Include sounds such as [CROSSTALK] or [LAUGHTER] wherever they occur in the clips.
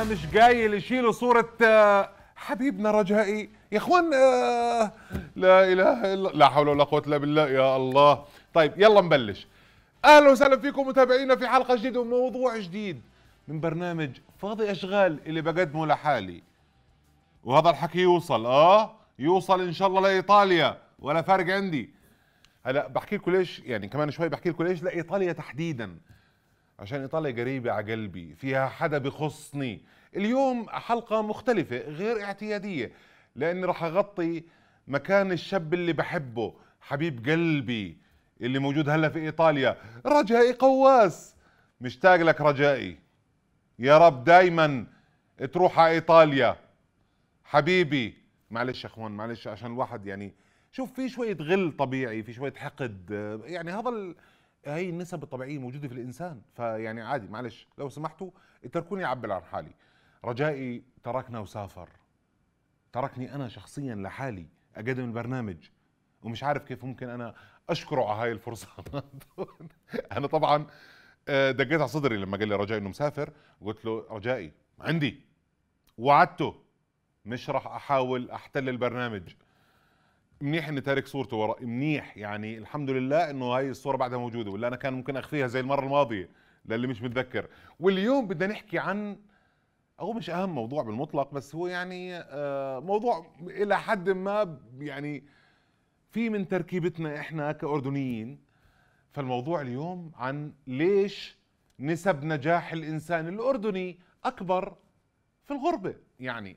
مش جاي يشيلوا صوره آه، حبيبنا رجائي يا اخوان آه، لا اله الا لا حول ولا قوه الا بالله يا الله طيب يلا نبلش اهلا وسهلا فيكم متابعينا في حلقه جديده وموضوع جديد من برنامج فاضي اشغال اللي بقدمه لحالي وهذا الحكي يوصل اه يوصل ان شاء الله لايطاليا ولا فارق عندي هلا بحكي لكم ليش يعني كمان شوي بحكي لكم ليش لايطاليا تحديدا عشان إيطاليا قريبة على قلبي فيها حدا بخصني اليوم حلقة مختلفة غير اعتيادية لأني راح أغطي مكان الشاب اللي بحبه حبيب قلبي اللي موجود هلا في إيطاليا رجائي قواس مشتاق لك رجائي يا رب دايما تروح على إيطاليا حبيبي معلش يا اخوان معلش عشان الواحد يعني شوف في شويه غل طبيعي في شويه حقد يعني هذا هي النسب الطبيعيه موجوده في الانسان فيعني عادي معلش لو سمحتوا اتركوني اعبر عن حالي رجائي تركنا وسافر تركني انا شخصيا لحالي اقدم البرنامج ومش عارف كيف ممكن انا اشكره على هاي الفرصه [LAUGHS] انا طبعا آه، دقيت على صدري لما قال لي رجائي انه مسافر قلت له رجائي عندي وعدته مش راح احاول احتل البرنامج منيح اني تارك صورته ورا منيح يعني الحمد لله انه هاي الصوره بعدها موجوده ولا انا كان ممكن اخفيها زي المره الماضيه للي مش متذكر واليوم بدنا نحكي عن هو مش اهم موضوع بالمطلق بس هو يعني آه، موضوع الى حد ما يعني في من تركيبتنا احنا كاردنيين فالموضوع اليوم عن ليش نسب نجاح الانسان الاردني اكبر في الغربه يعني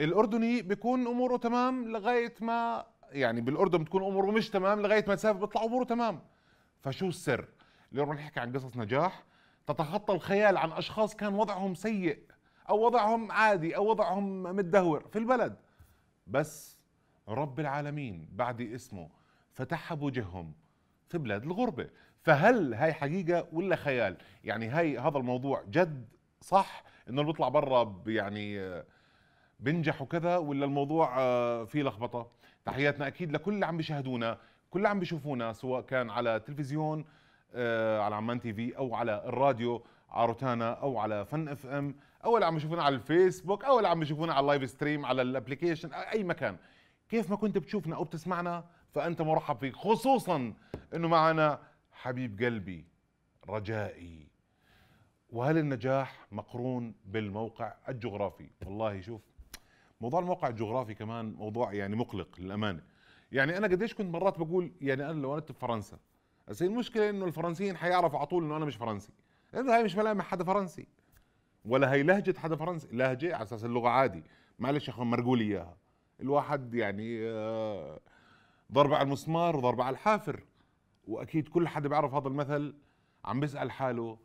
الاردني بيكون اموره تمام لغايه ما يعني بالاردن بتكون اموره مش تمام لغايه ما تسافر بيطلع اموره تمام فشو السر اليوم رح نحكي عن قصص نجاح تتخطى الخيال عن اشخاص كان وضعهم سيء او وضعهم عادي او وضعهم متدهور في البلد بس رب العالمين بعد اسمه فتح بوجههم في بلاد الغربه فهل هاي حقيقه ولا خيال يعني هاي هذا الموضوع جد صح انه اللي بيطلع برا يعني بنجح وكذا ولا الموضوع آه، فيه لخبطه تحياتنا اكيد لكل اللي عم بيشاهدونا كل اللي عم بيشوفونا سواء كان على تلفزيون آه، على عمان تي في او على الراديو عروتانا او على فن اف ام او اللي عم يشوفونا على الفيسبوك او اللي عم يشوفونا على اللايف ستريم على الابلكيشن اي مكان كيف ما كنت بتشوفنا او بتسمعنا فانت مرحب فيك خصوصا انه معنا حبيب قلبي رجائي وهل النجاح مقرون بالموقع الجغرافي والله شوف موضوع الموقع الجغرافي كمان موضوع يعني مقلق للامانه يعني انا قديش كنت مرات بقول يعني انا لو انا بفرنسا بس المشكله انه الفرنسيين حيعرفوا على طول انه انا مش فرنسي هاي مش ملامح حدا فرنسي ولا هي لهجه حدا فرنسي لهجه على اساس اللغه عادي معلش يا اخوان مرقوا لي اياها الواحد يعني آه، ضربة على المسمار وضربة على الحافر واكيد كل حدا بيعرف هذا المثل عم بيسال حاله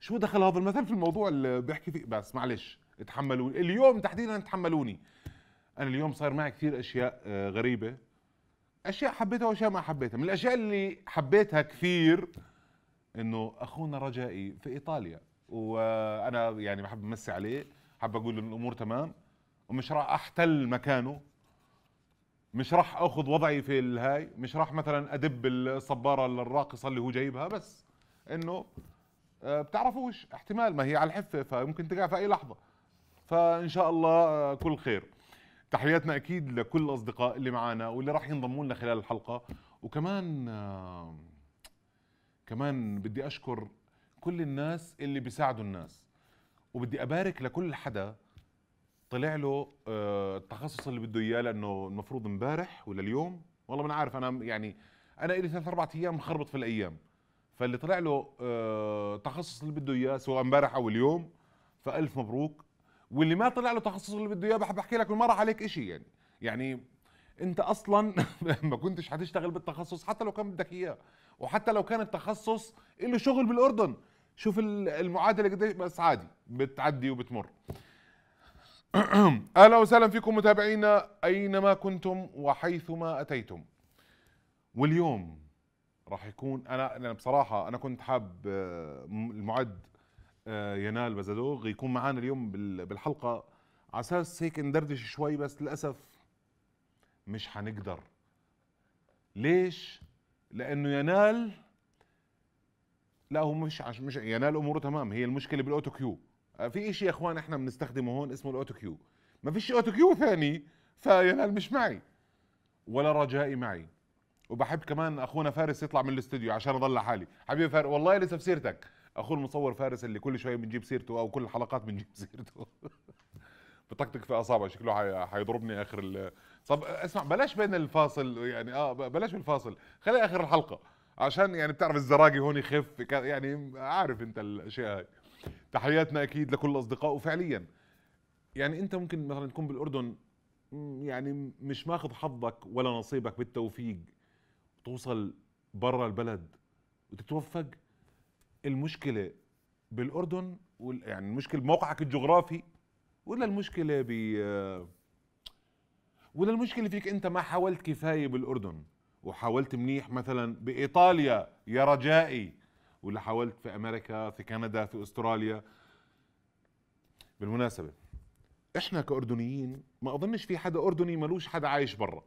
شو دخل هذا المثل في الموضوع اللي بيحكي فيه بس معلش تحملوني اليوم تحديدا تحملوني انا اليوم صار معي كثير اشياء آه، غريبه اشياء حبيتها واشياء ما حبيتها من الاشياء اللي حبيتها كثير انه اخونا رجائي في ايطاليا وانا يعني بحب امسي عليه حاب اقول له الامور تمام ومش راح احتل مكانه مش راح اخذ وضعي في الهاي مش راح مثلا ادب الصباره الراقصه اللي هو جايبها بس انه آه، بتعرفوش احتمال ما هي على الحفه فممكن تقع في اي لحظه فان شاء الله آه، كل خير تحياتنا اكيد لكل الاصدقاء اللي معنا واللي راح ينضموا لنا خلال الحلقه وكمان آه، كمان بدي اشكر كل الناس اللي بيساعدوا الناس وبدي ابارك لكل حدا طلع له آه، التخصص اللي بده اياه لانه المفروض امبارح ولا اليوم والله ما عارف انا يعني انا لي ثلاث اربع ايام مخربط في الايام فاللي طلع له التخصص اللي بده اياه سواء امبارح او اليوم فالف مبروك واللي ما طلع له تخصص اللي بده اياه بحب احكي لك ما راح عليك شيء يعني يعني انت اصلا [LAUGHS] ما كنتش حتشتغل بالتخصص حتى لو كان بدك اياه وحتى لو كان التخصص له شغل بالاردن شوف المعادله قديش بس عادي بتعدي وبتمر [CLEARS THROAT] اهلا وسهلا فيكم متابعينا اينما كنتم وحيثما اتيتم واليوم راح يكون انا انا بصراحه انا كنت حاب آه، المعد آه، ينال بزادوغ يكون معنا اليوم بالحلقه على اساس هيك ندردش شوي بس للاسف مش حنقدر ليش؟ لانه ينال لا هو مش عش مش ينال اموره تمام هي المشكله بالاوتو كيو آه، في شيء يا اخوان احنا بنستخدمه هون اسمه الاوتو كيو ما فيش اوتو كيو ثاني فينال مش معي ولا رجائي معي وبحب كمان اخونا فارس يطلع من الاستوديو عشان اضل لحالي حبيبي فارس والله لسه في سيرتك اخوه المصور فارس اللي كل شويه بنجيب سيرته او كل الحلقات بنجيب سيرته بطقطق في اصابعه شكله حيضربني اخر ال... طب اسمع بلاش بين الفاصل يعني اه بلاش بالفاصل خلي اخر الحلقه عشان يعني بتعرف الزراقي هون يخف يعني عارف انت الاشياء هاي تحياتنا اكيد لكل الاصدقاء وفعليا يعني انت ممكن مثلا تكون بالاردن يعني مش ماخذ حظك ولا نصيبك بالتوفيق توصل برا البلد وتتوفق المشكله بالاردن يعني المشكله بموقعك الجغرافي ولا المشكله ب ولا المشكله فيك انت ما حاولت كفايه بالاردن وحاولت منيح مثلا بايطاليا يا رجائي ولا حاولت في امريكا في كندا في استراليا بالمناسبه احنا كاردنيين ما اظنش في حدا اردني ملوش حدا عايش برا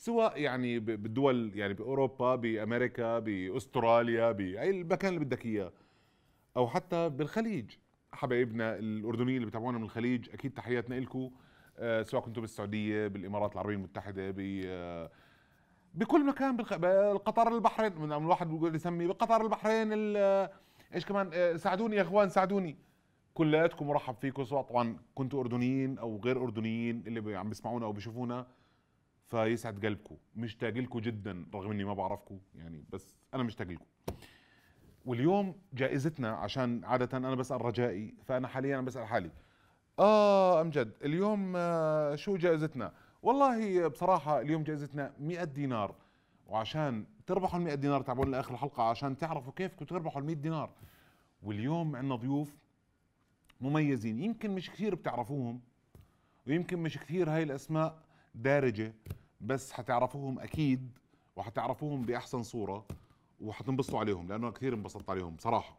سواء يعني بالدول يعني باوروبا بامريكا باستراليا باي المكان اللي بدك اياه او حتى بالخليج حبايبنا الاردنيين اللي بتابعونا من الخليج اكيد تحياتنا لكم آه، سواء كنتم بالسعوديه بالامارات العربيه المتحده ب آه، بكل مكان بالقطر البحرين من الواحد بيقول يسمي بقطر البحرين آه، ايش كمان ساعدوني يا اخوان ساعدوني كلياتكم مرحب فيكم سواء طبعا كنتوا اردنيين او غير اردنيين اللي عم بيسمعونا او بيشوفونا فيسعد قلبكم مشتاق لكم جدا رغم اني ما بعرفكم يعني بس انا مشتاق لكم واليوم جائزتنا عشان عاده انا بسال رجائي فانا حاليا بسال حالي اه امجد اليوم آه شو جائزتنا والله بصراحه اليوم جائزتنا 100 دينار وعشان تربحوا ال 100 دينار تعبون لاخر الحلقه عشان تعرفوا كيف كنتوا تربحوا ال 100 دينار واليوم عندنا ضيوف مميزين يمكن مش كثير بتعرفوهم ويمكن مش كثير هاي الاسماء دارجه بس حتعرفوهم اكيد وحتعرفوهم باحسن صوره وحتنبسطوا عليهم لانه كثير انبسطت عليهم بصراحه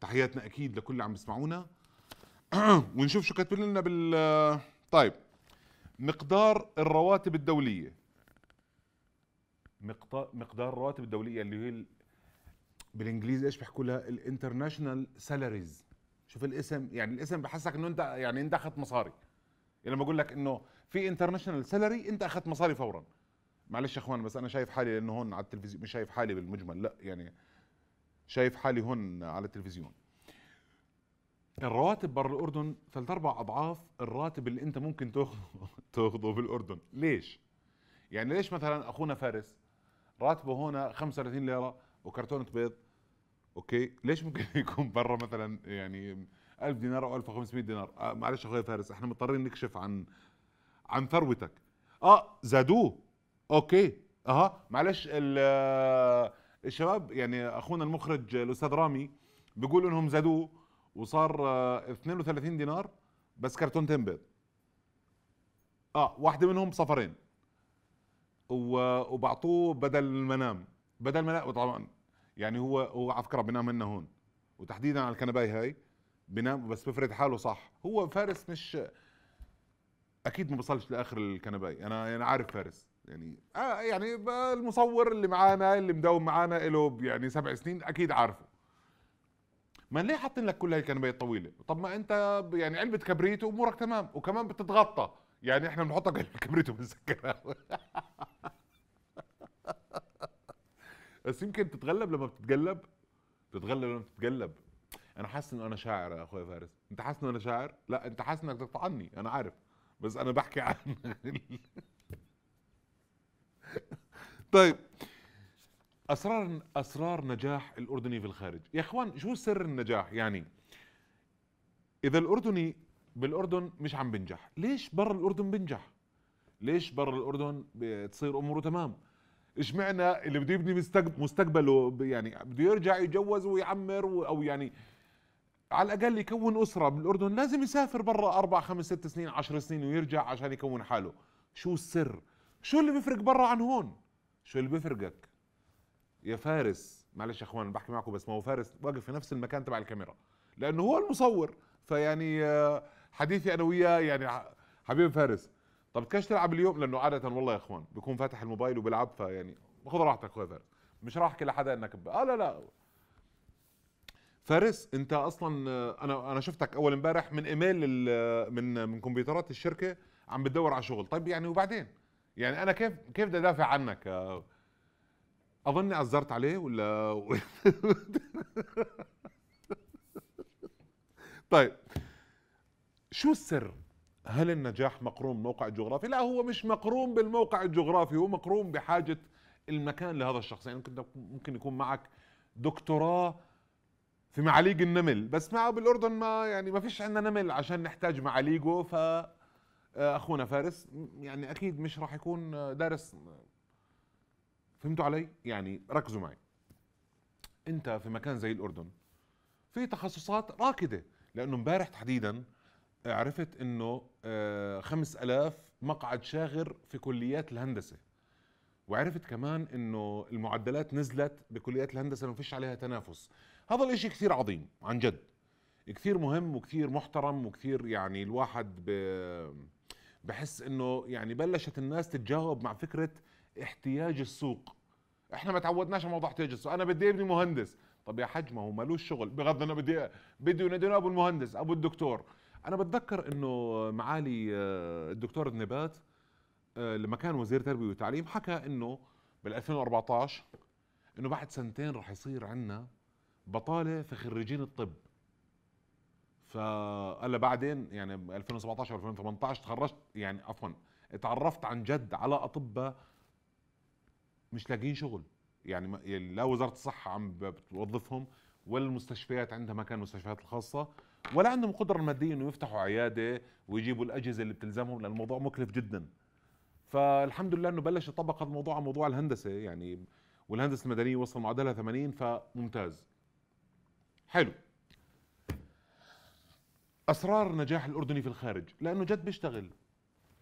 تحياتنا اكيد لكل اللي عم يسمعونا [CLEARS THROAT] ونشوف شو كاتبين لنا بال [CLEARS THROAT] طيب مقدار الرواتب الدوليه مقدار مقدار الرواتب الدوليه اللي هي ال... بالانجليزي ايش بيحكوا لها الانترناشونال سالاريز شوف الاسم يعني الاسم بحسك انه انت يعني انت اخذت مصاري يعني لما اقول لك انه في انترناشونال سالري انت اخذت مصاري فورا معلش يا اخوان بس انا شايف حالي لانه هون على التلفزيون مش شايف حالي بالمجمل لا يعني شايف حالي هون على التلفزيون الرواتب برا الاردن ثلاث اربع اضعاف الراتب اللي انت ممكن تاخذه [LAUGHS] تاخذه بالاردن ليش يعني ليش مثلا اخونا فارس راتبه هنا 35 ليره وكرتونه بيض اوكي ليش ممكن [LAUGHS] يكون برا مثلا يعني 1000 دينار او 1500 دينار آه معلش اخويا فارس احنا مضطرين نكشف عن عن ثروتك اه زادوه اوكي اها معلش آه، الشباب يعني اخونا المخرج الاستاذ رامي بيقول انهم زادوه وصار آه 32 دينار بس كرتونتين بيض اه واحده منهم صفرين وبعطوه بدل المنام بدل ما طبعا يعني هو هو على فكره بينام هنا هون وتحديدا على الكنبايه هاي بنام بس بيفرد حاله صح هو فارس مش اكيد ما بصلش لاخر الكنبايه انا انا يعني عارف فارس يعني آه يعني المصور اللي معانا اللي مداوم معانا له يعني سبع سنين اكيد عارفه ما ليه حاطين لك كل هاي الكنبايه الطويله طب ما انت يعني علبه كبريت وامورك تمام وكمان بتتغطى يعني احنا بنحطك علبه كبريت وبنسكرها [LAUGHS] بس يمكن تتغلب لما بتتقلب تتغلب لما بتتقلب انا حاسس انه انا شاعر يا اخوي فارس انت حاسس انه انا شاعر لا انت حاسس انك تطعني انا عارف بس انا بحكي عن [LAUGHS] طيب اسرار اسرار نجاح الاردني في الخارج يا اخوان شو سر النجاح يعني اذا الاردني بالاردن مش عم بنجح ليش برا الاردن بنجح ليش برا الاردن بتصير اموره تمام اشمعنى اللي بده يبني مستقبله يعني بده يرجع يتجوز ويعمر او يعني على الاقل يكون اسره بالاردن لازم يسافر برا اربع خمس ست سنين عشر سنين ويرجع عشان يكون حاله شو السر شو اللي بيفرق برا عن هون شو اللي بيفرقك يا فارس معلش يا اخوان بحكي معكم بس ما هو فارس واقف في نفس المكان تبع الكاميرا لانه هو المصور فيعني آه، حديثي انا وياه يعني حبيب فارس طب كاش تلعب اليوم لانه عاده والله يا اخوان بيكون فاتح الموبايل وبيلعب فيعني خذ راحتك اخوي فارس مش راح احكي لحدا انك اه لا لا فارس انت اصلا انا انا شفتك اول امبارح من ايميل من من كمبيوترات الشركه عم بتدور على شغل طيب يعني وبعدين يعني انا كيف كيف بدي ادافع عنك اظني عزرت عليه ولا [LAUGHS] طيب شو السر هل النجاح مقروم بالموقع الجغرافي لا هو مش مقروم بالموقع الجغرافي هو مقروم بحاجه المكان لهذا الشخص يعني ممكن يكون معك دكتوراه في معاليق النمل بس ما بالاردن ما يعني ما فيش عندنا نمل عشان نحتاج معاليقه ف آه، اخونا فارس يعني اكيد مش راح يكون آه، دارس فهمتوا علي يعني ركزوا معي انت في مكان زي الاردن في تخصصات راكده لانه امبارح تحديدا آه، عرفت انه 5000 مقعد شاغر في كليات الهندسه وعرفت كمان انه المعدلات نزلت بكليات الهندسه ما فيش عليها تنافس هذا الاشي كثير عظيم عن جد كثير مهم وكثير محترم وكثير يعني الواحد بحس انه يعني بلشت الناس تتجاوب مع فكره احتياج السوق احنا ما تعودناش على موضوع احتياج السوق انا بدي ابني مهندس طب يا حج ما هو مالوش شغل بغض النظر بدي بده ندينا ابو المهندس ابو الدكتور انا بتذكر انه معالي آه، الدكتور النبات آه، لما كان وزير تربيه وتعليم حكى انه بال 2014 انه بعد سنتين رح يصير عندنا بطاله في خريجين الطب فقال بعدين يعني 2017 2018 تخرجت يعني عفوا اتعرفت عن جد على اطباء مش لاقيين شغل يعني, يعني لا وزاره الصحه عم بتوظفهم ولا المستشفيات عندها مكان المستشفيات الخاصه ولا عندهم قدرة الماديه انه يفتحوا عياده ويجيبوا الاجهزه اللي بتلزمهم لان الموضوع مكلف جدا فالحمد لله انه بلش يطبق هذا الموضوع على موضوع الهندسه يعني والهندسه المدنيه وصل معدلها 80 فممتاز حلو اسرار نجاح الاردني في الخارج لانه جد بيشتغل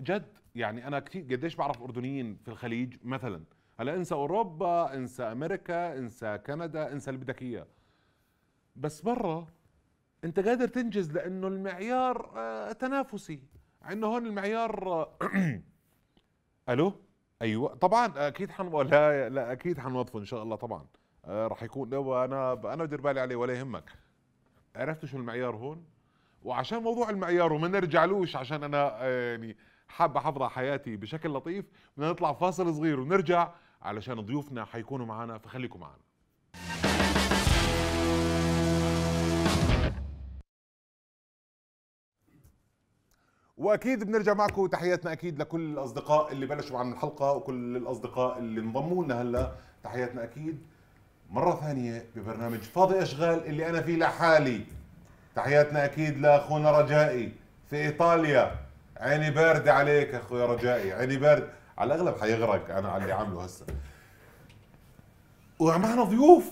جد يعني انا كثير قديش بعرف اردنيين في الخليج مثلا هلا انسى اوروبا انسى امريكا انسى كندا انسى اللي بدك اياه بس برا انت قادر تنجز لانه المعيار آه، تنافسي عندنا هون المعيار [CLEARS THROAT] الو ايوه طبعا اكيد حن لا لا اكيد حنوظفه ان شاء الله طبعا آه، راح يكون لو انا انا بدير بالي عليه ولا يهمك عرفت شو المعيار هون وعشان موضوع المعيار وما نرجعلوش عشان انا آه، يعني حاب احافظ على حياتي بشكل لطيف بدنا نطلع فاصل صغير ونرجع علشان ضيوفنا حيكونوا معنا فخليكم معنا واكيد بنرجع معكم تحياتنا اكيد لكل الاصدقاء اللي بلشوا معنا الحلقه وكل الاصدقاء اللي انضموا لنا هلا تحياتنا اكيد مرة ثانية ببرنامج فاضي أشغال اللي أنا فيه لحالي تحياتنا أكيد لأخونا رجائي في إيطاليا عيني باردة عليك أخويا رجائي عيني بارد على الأغلب حيغرق أنا على اللي عامله هسه ومعنا ضيوف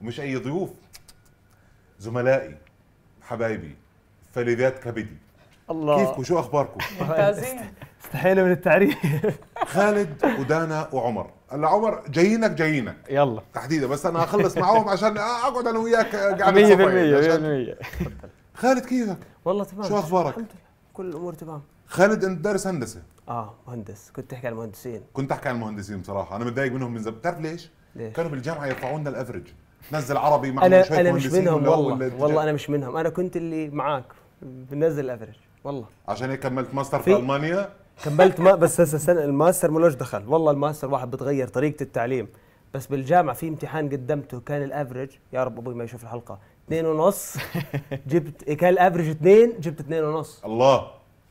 ومش أي ضيوف زملائي حبايبي فلذات كبدي الله كيفكم شو أخباركم؟ [LAUGHS] ممتازين استحيلة من التعريف خالد ودانا وعمر هلا عمر جايينك جايينك يلا تحديدا بس انا هخلص معاهم عشان اقعد انا وياك قاعد 100% 100% خالد كيفك؟ والله تمام شو اخبارك؟ الحمد لله كل الامور تمام خالد انت دارس هندسه اه مهندس كنت احكي عن المهندسين كنت احكي عن المهندسين بصراحه انا متضايق منهم من زمان بتعرف ليش؟ ليش؟ كانوا بالجامعه يرفعوا لنا الافرج نزل عربي مع أنا شويه أنا مش منهم والله والله انا مش منهم انا كنت اللي معاك بنزل الافرج والله عشان هيك كملت ماستر في, في المانيا كملت ما بس هسه سنة الماستر ملوش دخل والله الماستر واحد بتغير طريقه التعليم بس بالجامعه في امتحان قدمته كان الافرج يا رب ابوي ما يشوف الحلقه اثنين ونص [LAUGHS] جبت كان الافرج اثنين جبت اثنين ونص الله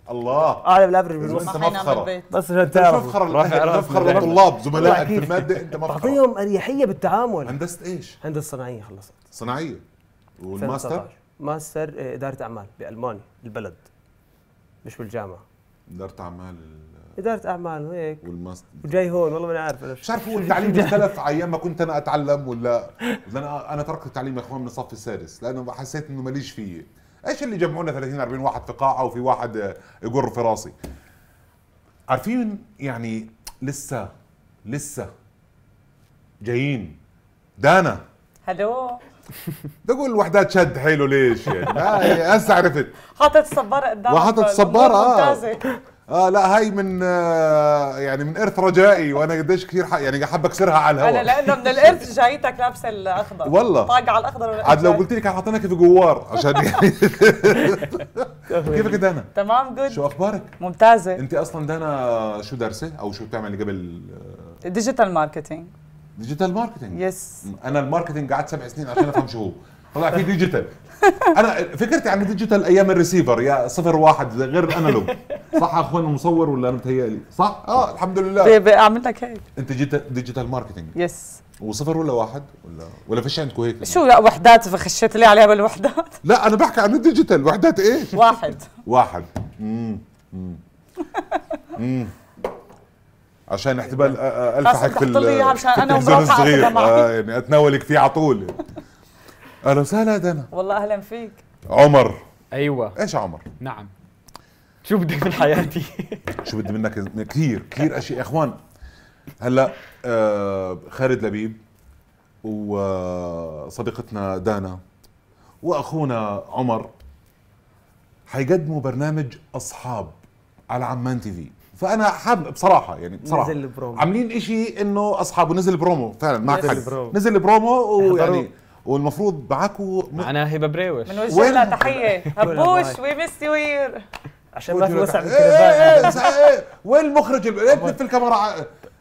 الله اعلى بالافرج من انت مفخره بس عشان تعرف مفخره مفخره للطلاب زملائك في الماده انت مفخره تعطيهم اريحيه بالتعامل هندسه ايش؟ هندسه صناعيه خلصت صناعيه والماستر؟ ماستر اداره اعمال بالمانيا البلد مش بالجامعه اداره اعمال اداره اعمال وهيك والماست وجاي هون والله ماني عارف انا مش عارف هو التعليم اختلف ايام ما كنت انا اتعلم ولا انا انا تركت التعليم يا اخوان من الصف السادس لانه حسيت انه ماليش فيه ايش اللي جمعونا 30 40 واحد في قاعه وفي واحد آه، يقر في راسي عارفين يعني لسه لسه جايين دانا هلو تقول وحدات شد حيله ليش يعني [LAUGHS] هسه عرفت حاطط الصباره قدام وحاطط الصباره اه اه لا هاي من آه يعني من ارث رجائي وانا قديش كثير يعني حابه اكسرها على الهواء انا لانه من الارث جايتك لابسه الاخضر والله طاقة على الاخضر عاد لو قلت لك حاطينك في جوار عشان [LAUGHS] يعني كيفك دانا؟ تمام جود شو اخبارك؟ ممتازه انت اصلا دانا شو دارسه او شو بتعملي قبل ديجيتال ماركتينج ديجيتال ماركتنج يس انا الماركتنج قعدت سبع سنين عشان افهم شو هو طلع في ديجيتال [LAUGHS] انا فكرتي عن الديجيتال ايام الريسيفر يا صفر واحد غير انالوج صح اخوان المصور ولا انا متهيألي صح اه الحمد لله طيب، اعمل لك هيك انت جيت ديجيتال ماركتنج يس وصفر ولا واحد ولا ولا فيش عندكم هيك شو لا وحدات فخشيت لي عليها بالوحدات لا انا بحكي عن الديجيتال وحدات ايه واحد واحد امم امم [LAUGHS] عشان احتمال الفحك في انا عشان انا الصغير آه يعني اتناولك فيه على طول [LAUGHS] اهلا وسهلا دنا والله اهلا فيك عمر ايوه ايش عمر؟ نعم شو بدك من حياتي؟ [LAUGHS] شو بدي منك كثير كثير اشياء يا اخوان هلا آه خالد لبيب وصديقتنا دانا واخونا عمر حيقدموا برنامج اصحاب على عمان تي في فانا حابب بصراحه يعني بصراحه نزل برومو عاملين شيء انه اصحابه نزل برومو فعلا معك نزل برومو نزل برومو ويعني والمفروض معاكم معنا هبه من بنوجه لها تحيه [LAUGHS] هبوش وي ميس يو عشان ما في وسع إيه، إيه، إيه، وين المخرج اللي في الكاميرا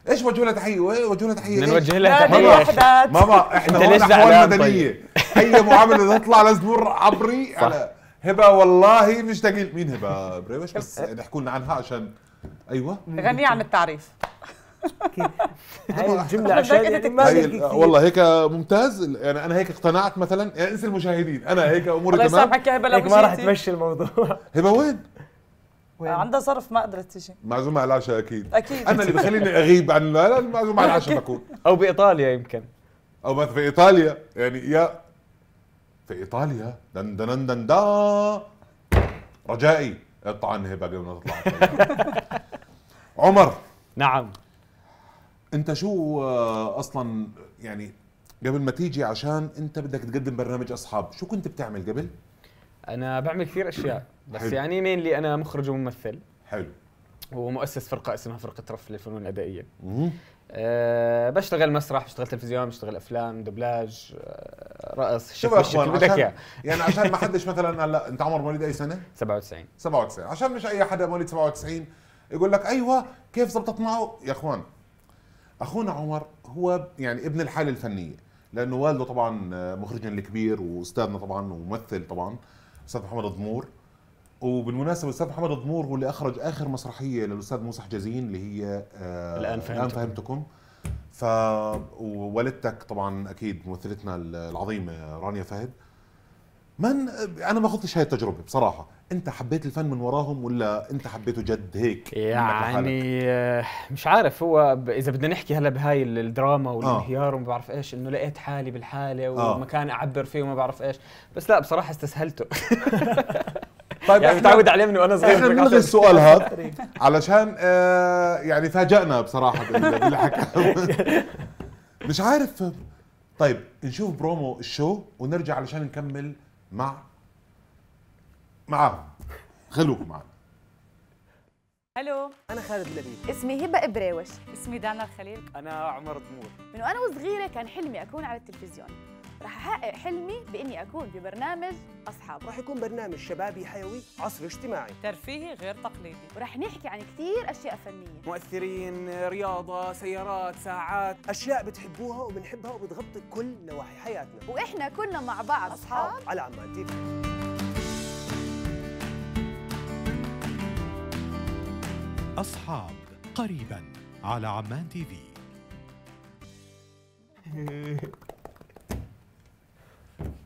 ايش وجهوا لها تحيه وجه لها تحيه نوجه لها تحيه ماما احنا هون احوال مدنيه اي معامله تطلع لازم تمر عبري على هبه والله مشتاقين مين هبه بريوش بس نحكوا يعني لنا عنها عشان ايوه غنيه عن التعريف [LAUGHS] هاي [LAUGHS] الجملة عشان يعني والله هيك ممتاز يعني انا هيك اقتنعت مثلا يعني انسى المشاهدين انا هيك اموري تمام الله يسامحك يا هبه ما راح تمشي الموضوع [LAUGHS] هبه وين؟ عندها ظرف ما قدرت تجي معزومة على العشاء اكيد اكيد انا اللي بخليني اغيب عن المعزومة على العشاء بكون او بايطاليا يمكن او في ايطاليا يعني يا في ايطاليا دن دن دن دن دا رجائي اطعن هبه قبل ما تطلع عمر نعم انت شو آه، اصلا يعني قبل ما تيجي عشان انت بدك تقدم برنامج اصحاب شو كنت بتعمل قبل انا بعمل كثير اشياء بس حلو. يعني مين انا مخرج وممثل حلو ومؤسس فرقه اسمها فرقه رف للفنون الادائيه أه بشتغل مسرح بشتغل تلفزيون بشتغل افلام دبلاج آه، رقص شوف اخوان بدك اياه [LAUGHS] يعني عشان ما حدش مثلا هلا انت عمر مواليد اي سنه 97 97 عشان مش اي حدا مواليد 97 يقول لك ايوه كيف زبطت معه يا اخوان اخونا عمر هو يعني ابن الحاله الفنيه لانه والده طبعا آه، مخرجنا الكبير واستاذنا طبعا وممثل طبعا استاذ محمد الضمور وبالمناسبه الاستاذ محمد الضمور هو اللي اخرج اخر مسرحيه للاستاذ موسى حجازين اللي هي آه، الان فهمتكم الان فهمتكم ف ووالدتك طبعا اكيد ممثلتنا العظيمه رانيا فهد من انا ما خضتش هاي التجربه بصراحه انت حبيت الفن من وراهم ولا انت حبيته جد هيك يعني آه، مش عارف هو ب... اذا بدنا نحكي هلا بهاي الدراما والانهيار آه. وما بعرف ايش انه لقيت حالي بالحاله آه. ومكان اعبر فيه وما بعرف ايش بس لا بصراحه استسهلته [LAUGHS] طيب يعني متعود عليه من وانا صغير احنا بنلغي السؤال هذا [LAUGHS] علشان آه يعني فاجأنا بصراحه باللي [LAUGHS] حكى مش عارف طيب نشوف برومو الشو ونرجع علشان نكمل مع معاهم خلوك معنا الو انا خالد لبيب اسمي هبه ابراوش اسمي دانا الخليل انا عمر دمور من وانا وصغيره كان حلمي اكون على التلفزيون رح احقق حلمي باني اكون ببرنامج اصحاب رح يكون برنامج شبابي حيوي عصر اجتماعي ترفيهي غير تقليدي ورح نحكي عن كثير اشياء فنيه مؤثرين رياضه سيارات ساعات اشياء بتحبوها وبنحبها وبتغطي كل نواحي حياتنا واحنا كلنا مع بعض اصحاب على عمان تيفي أصحاب قريبا على عمان تيفي [LAUGHS]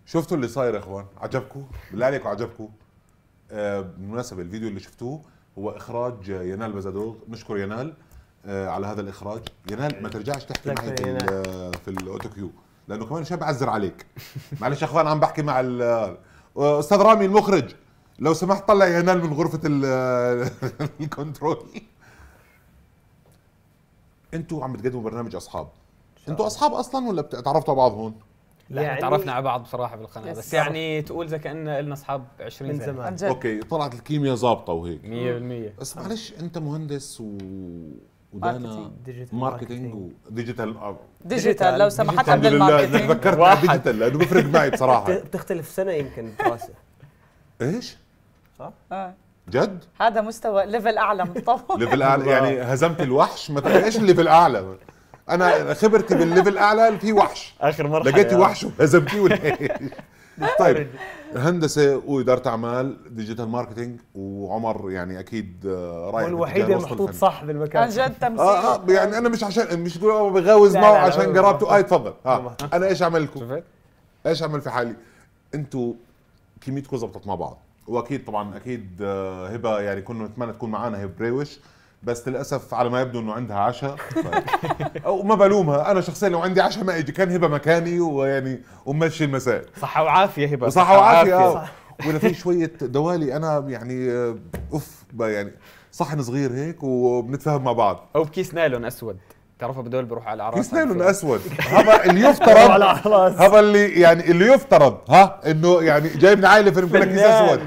شفتوا اللي صاير يا اخوان عجبكم بالله عليكم عجبكم آه بالمناسبه الفيديو اللي شفتوه هو اخراج ينال بزادوغ نشكر ينال آه على هذا الاخراج ينال ما ترجعش تحكي معي في, في الاوتو كيو لانه كمان شاب عزر عليك [LAUGHS] معلش يا اخوان عم بحكي مع آه، استاذ رامي المخرج لو سمحت طلع ينال من غرفه [LAUGHS] الكنترول [LAUGHS] انتوا عم بتقدموا برنامج اصحاب انتوا اصحاب اصلا ولا تعرفتوا على بعض هون لا يعني تعرفنا على بعض بصراحه بالقناه بس, يعني تقول زي كان لنا اصحاب 20 من زمان أنجل. اوكي طلعت الكيمياء ظابطه وهيك 100% بس معلش انت مهندس و ودانا ماركتينج وديجيتال ديجيتال لو سمحت عبد الماركتينج تذكرت ديجيتال لانه بفرق معي بصراحه بتختلف [LAUGHS] سنه يمكن دراسه ايش؟ صح؟ اه جد؟ هذا مستوى ليفل اعلى من ليفل اعلى يعني هزمت الوحش مثلا ايش الليفل اعلى؟ انا خبرتي بالليفل اعلى في وحش اخر مره لقيت يعني. وحش وهزمتيه ولا إيه؟ [LAUGHS] طيب هندسه واداره اعمال ديجيتال ماركتينج وعمر يعني اكيد آه، رايح والوحيد الوحيد المحطوط صح بالمكان عن جد تمثيل آه, آه يعني انا مش عشان مش بغاوز معه عشان قرابته اه تفضل آه انا ايش اعمل لكم؟ ايش اعمل في حالي؟ انتوا كميتكم زبطت مع بعض واكيد طبعا اكيد آه، هبه يعني كنا نتمنى تكون معنا هبه بريوش بس للاسف على ما يبدو انه عندها عشاء [LAUGHS] وما بلومها انا شخصيا لو عندي عشاء ما اجي كان هبه مكاني ويعني ومشي المساء صحه وعافيه هبه صحه وعافيه ولا في شويه دوالي انا يعني آه، اوف يعني صحن صغير هيك وبنتفاهم مع بعض او بكيس نايلون اسود تعرفوا بدول بيروحوا على الاعراس كيس نايلون اسود هذا اللي يفترض [LAUGHS] هذا اللي يعني اللي يفترض ها انه يعني جاي من عائله فيلم كيس اسود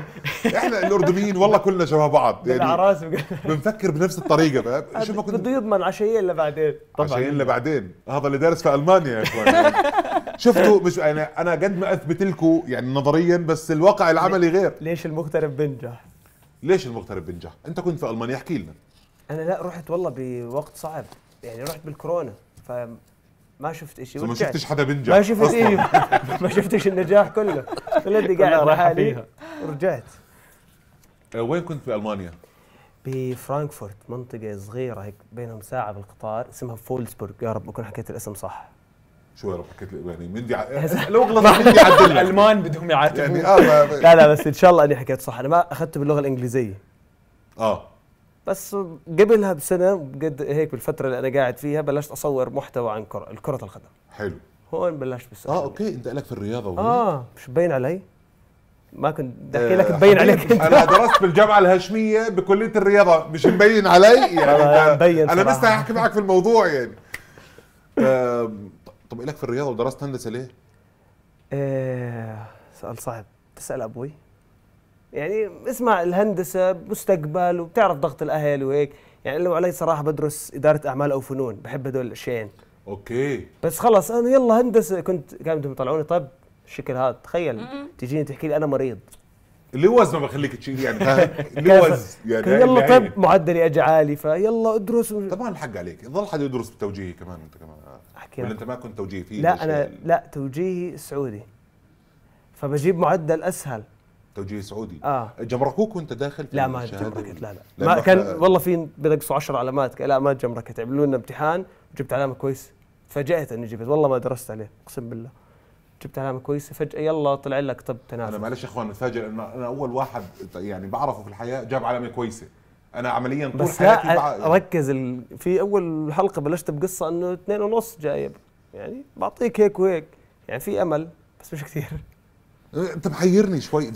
احنا الاردنيين والله كلنا شبه بعض يعني بنفكر بنفس الطريقه شوف كنت... بده يضمن عشيه الا بعدين طبعا عشيه الا بعدين هذا اللي دارس في المانيا يا اخوان شفتوا مش انا انا قد ما اثبت لكم يعني نظريا بس الواقع العملي غير ليش المغترب بنجح؟ ليش المغترب بنجح؟ انت كنت في المانيا احكي لنا انا لا رحت والله بوقت صعب يعني رحت بالكورونا ما شفت شيء ما شفتش حدا بينجح ما شفت إيه [LAUGHS] ما شفتش النجاح كله ولدي قاعد لحالي ورجعت آه، وين كنت بالمانيا؟ بفرانكفورت منطقة صغيرة هيك بينهم ساعة بالقطار اسمها فولسبورغ يا رب أكون حكيت الاسم صح شو يا رب حكيت يعني مندي ع... [LAUGHS] لو غلطت مندي [LAUGHS] عدل الألمان بدهم يعاتبوك يعني آه لا لا بس إن شاء الله إني حكيت صح أنا ما أخذته باللغة الإنجليزية آه بس قبلها بسنه بجد هيك بالفتره اللي انا قاعد فيها بلشت اصور محتوى عن كره الكره القدم حلو هون بلشت بس اه اوكي انت لك في الرياضه وهيك. اه مش باين علي ما كنت بدي احكي لك آه، تبين عليك انا درست بالجامعه الهاشميه بكليه الرياضه مش مبين علي [LAUGHS] يعني مبين انا بس احكي معك في الموضوع يعني طب إلك في الرياضه ودرست هندسه ليه؟ ايه سؤال صعب تسال ابوي يعني اسمع الهندسه مستقبل وبتعرف ضغط الاهل وهيك يعني لو علي صراحه بدرس اداره اعمال او فنون بحب هدول الشيئين اوكي بس خلص انا يلا هندسه كنت كانوا بدهم يطلعوني طب الشكل هذا تخيل تجيني تحكي لي انا مريض لوز ما بخليك تشيل يعني [LAUGHS] لوز يعني يلا طب معدلي اجى عالي فيلا ادرس طبعا الحق عليك ظل حد يدرس بالتوجيهي كمان انت كمان احكي ولا انت ما كنت توجيهي فيه لا انا لا توجيهي سعودي فبجيب معدل اسهل توجيه سعودي آه. جمركوك وانت داخل في لا ما جمركت لا لا, لا ما كان آه. والله في بنقصوا 10 علامات لا ما جمركت عملوا لنا امتحان جبت علامه كويسه تفاجات اني جبت والله ما درست عليه اقسم بالله جبت علامه كويسه فجاه يلا طلع لك طب تنافس انا معلش يا اخوان متفاجئ انه انا اول واحد يعني بعرفه في الحياه جاب علامه كويسه انا عمليا طول بس حياتي لا بع... ركز ال... في اول حلقه بلشت بقصه انه اثنين ونص جايب يعني بعطيك هيك وهيك يعني في امل بس مش كثير انت محيرني شوي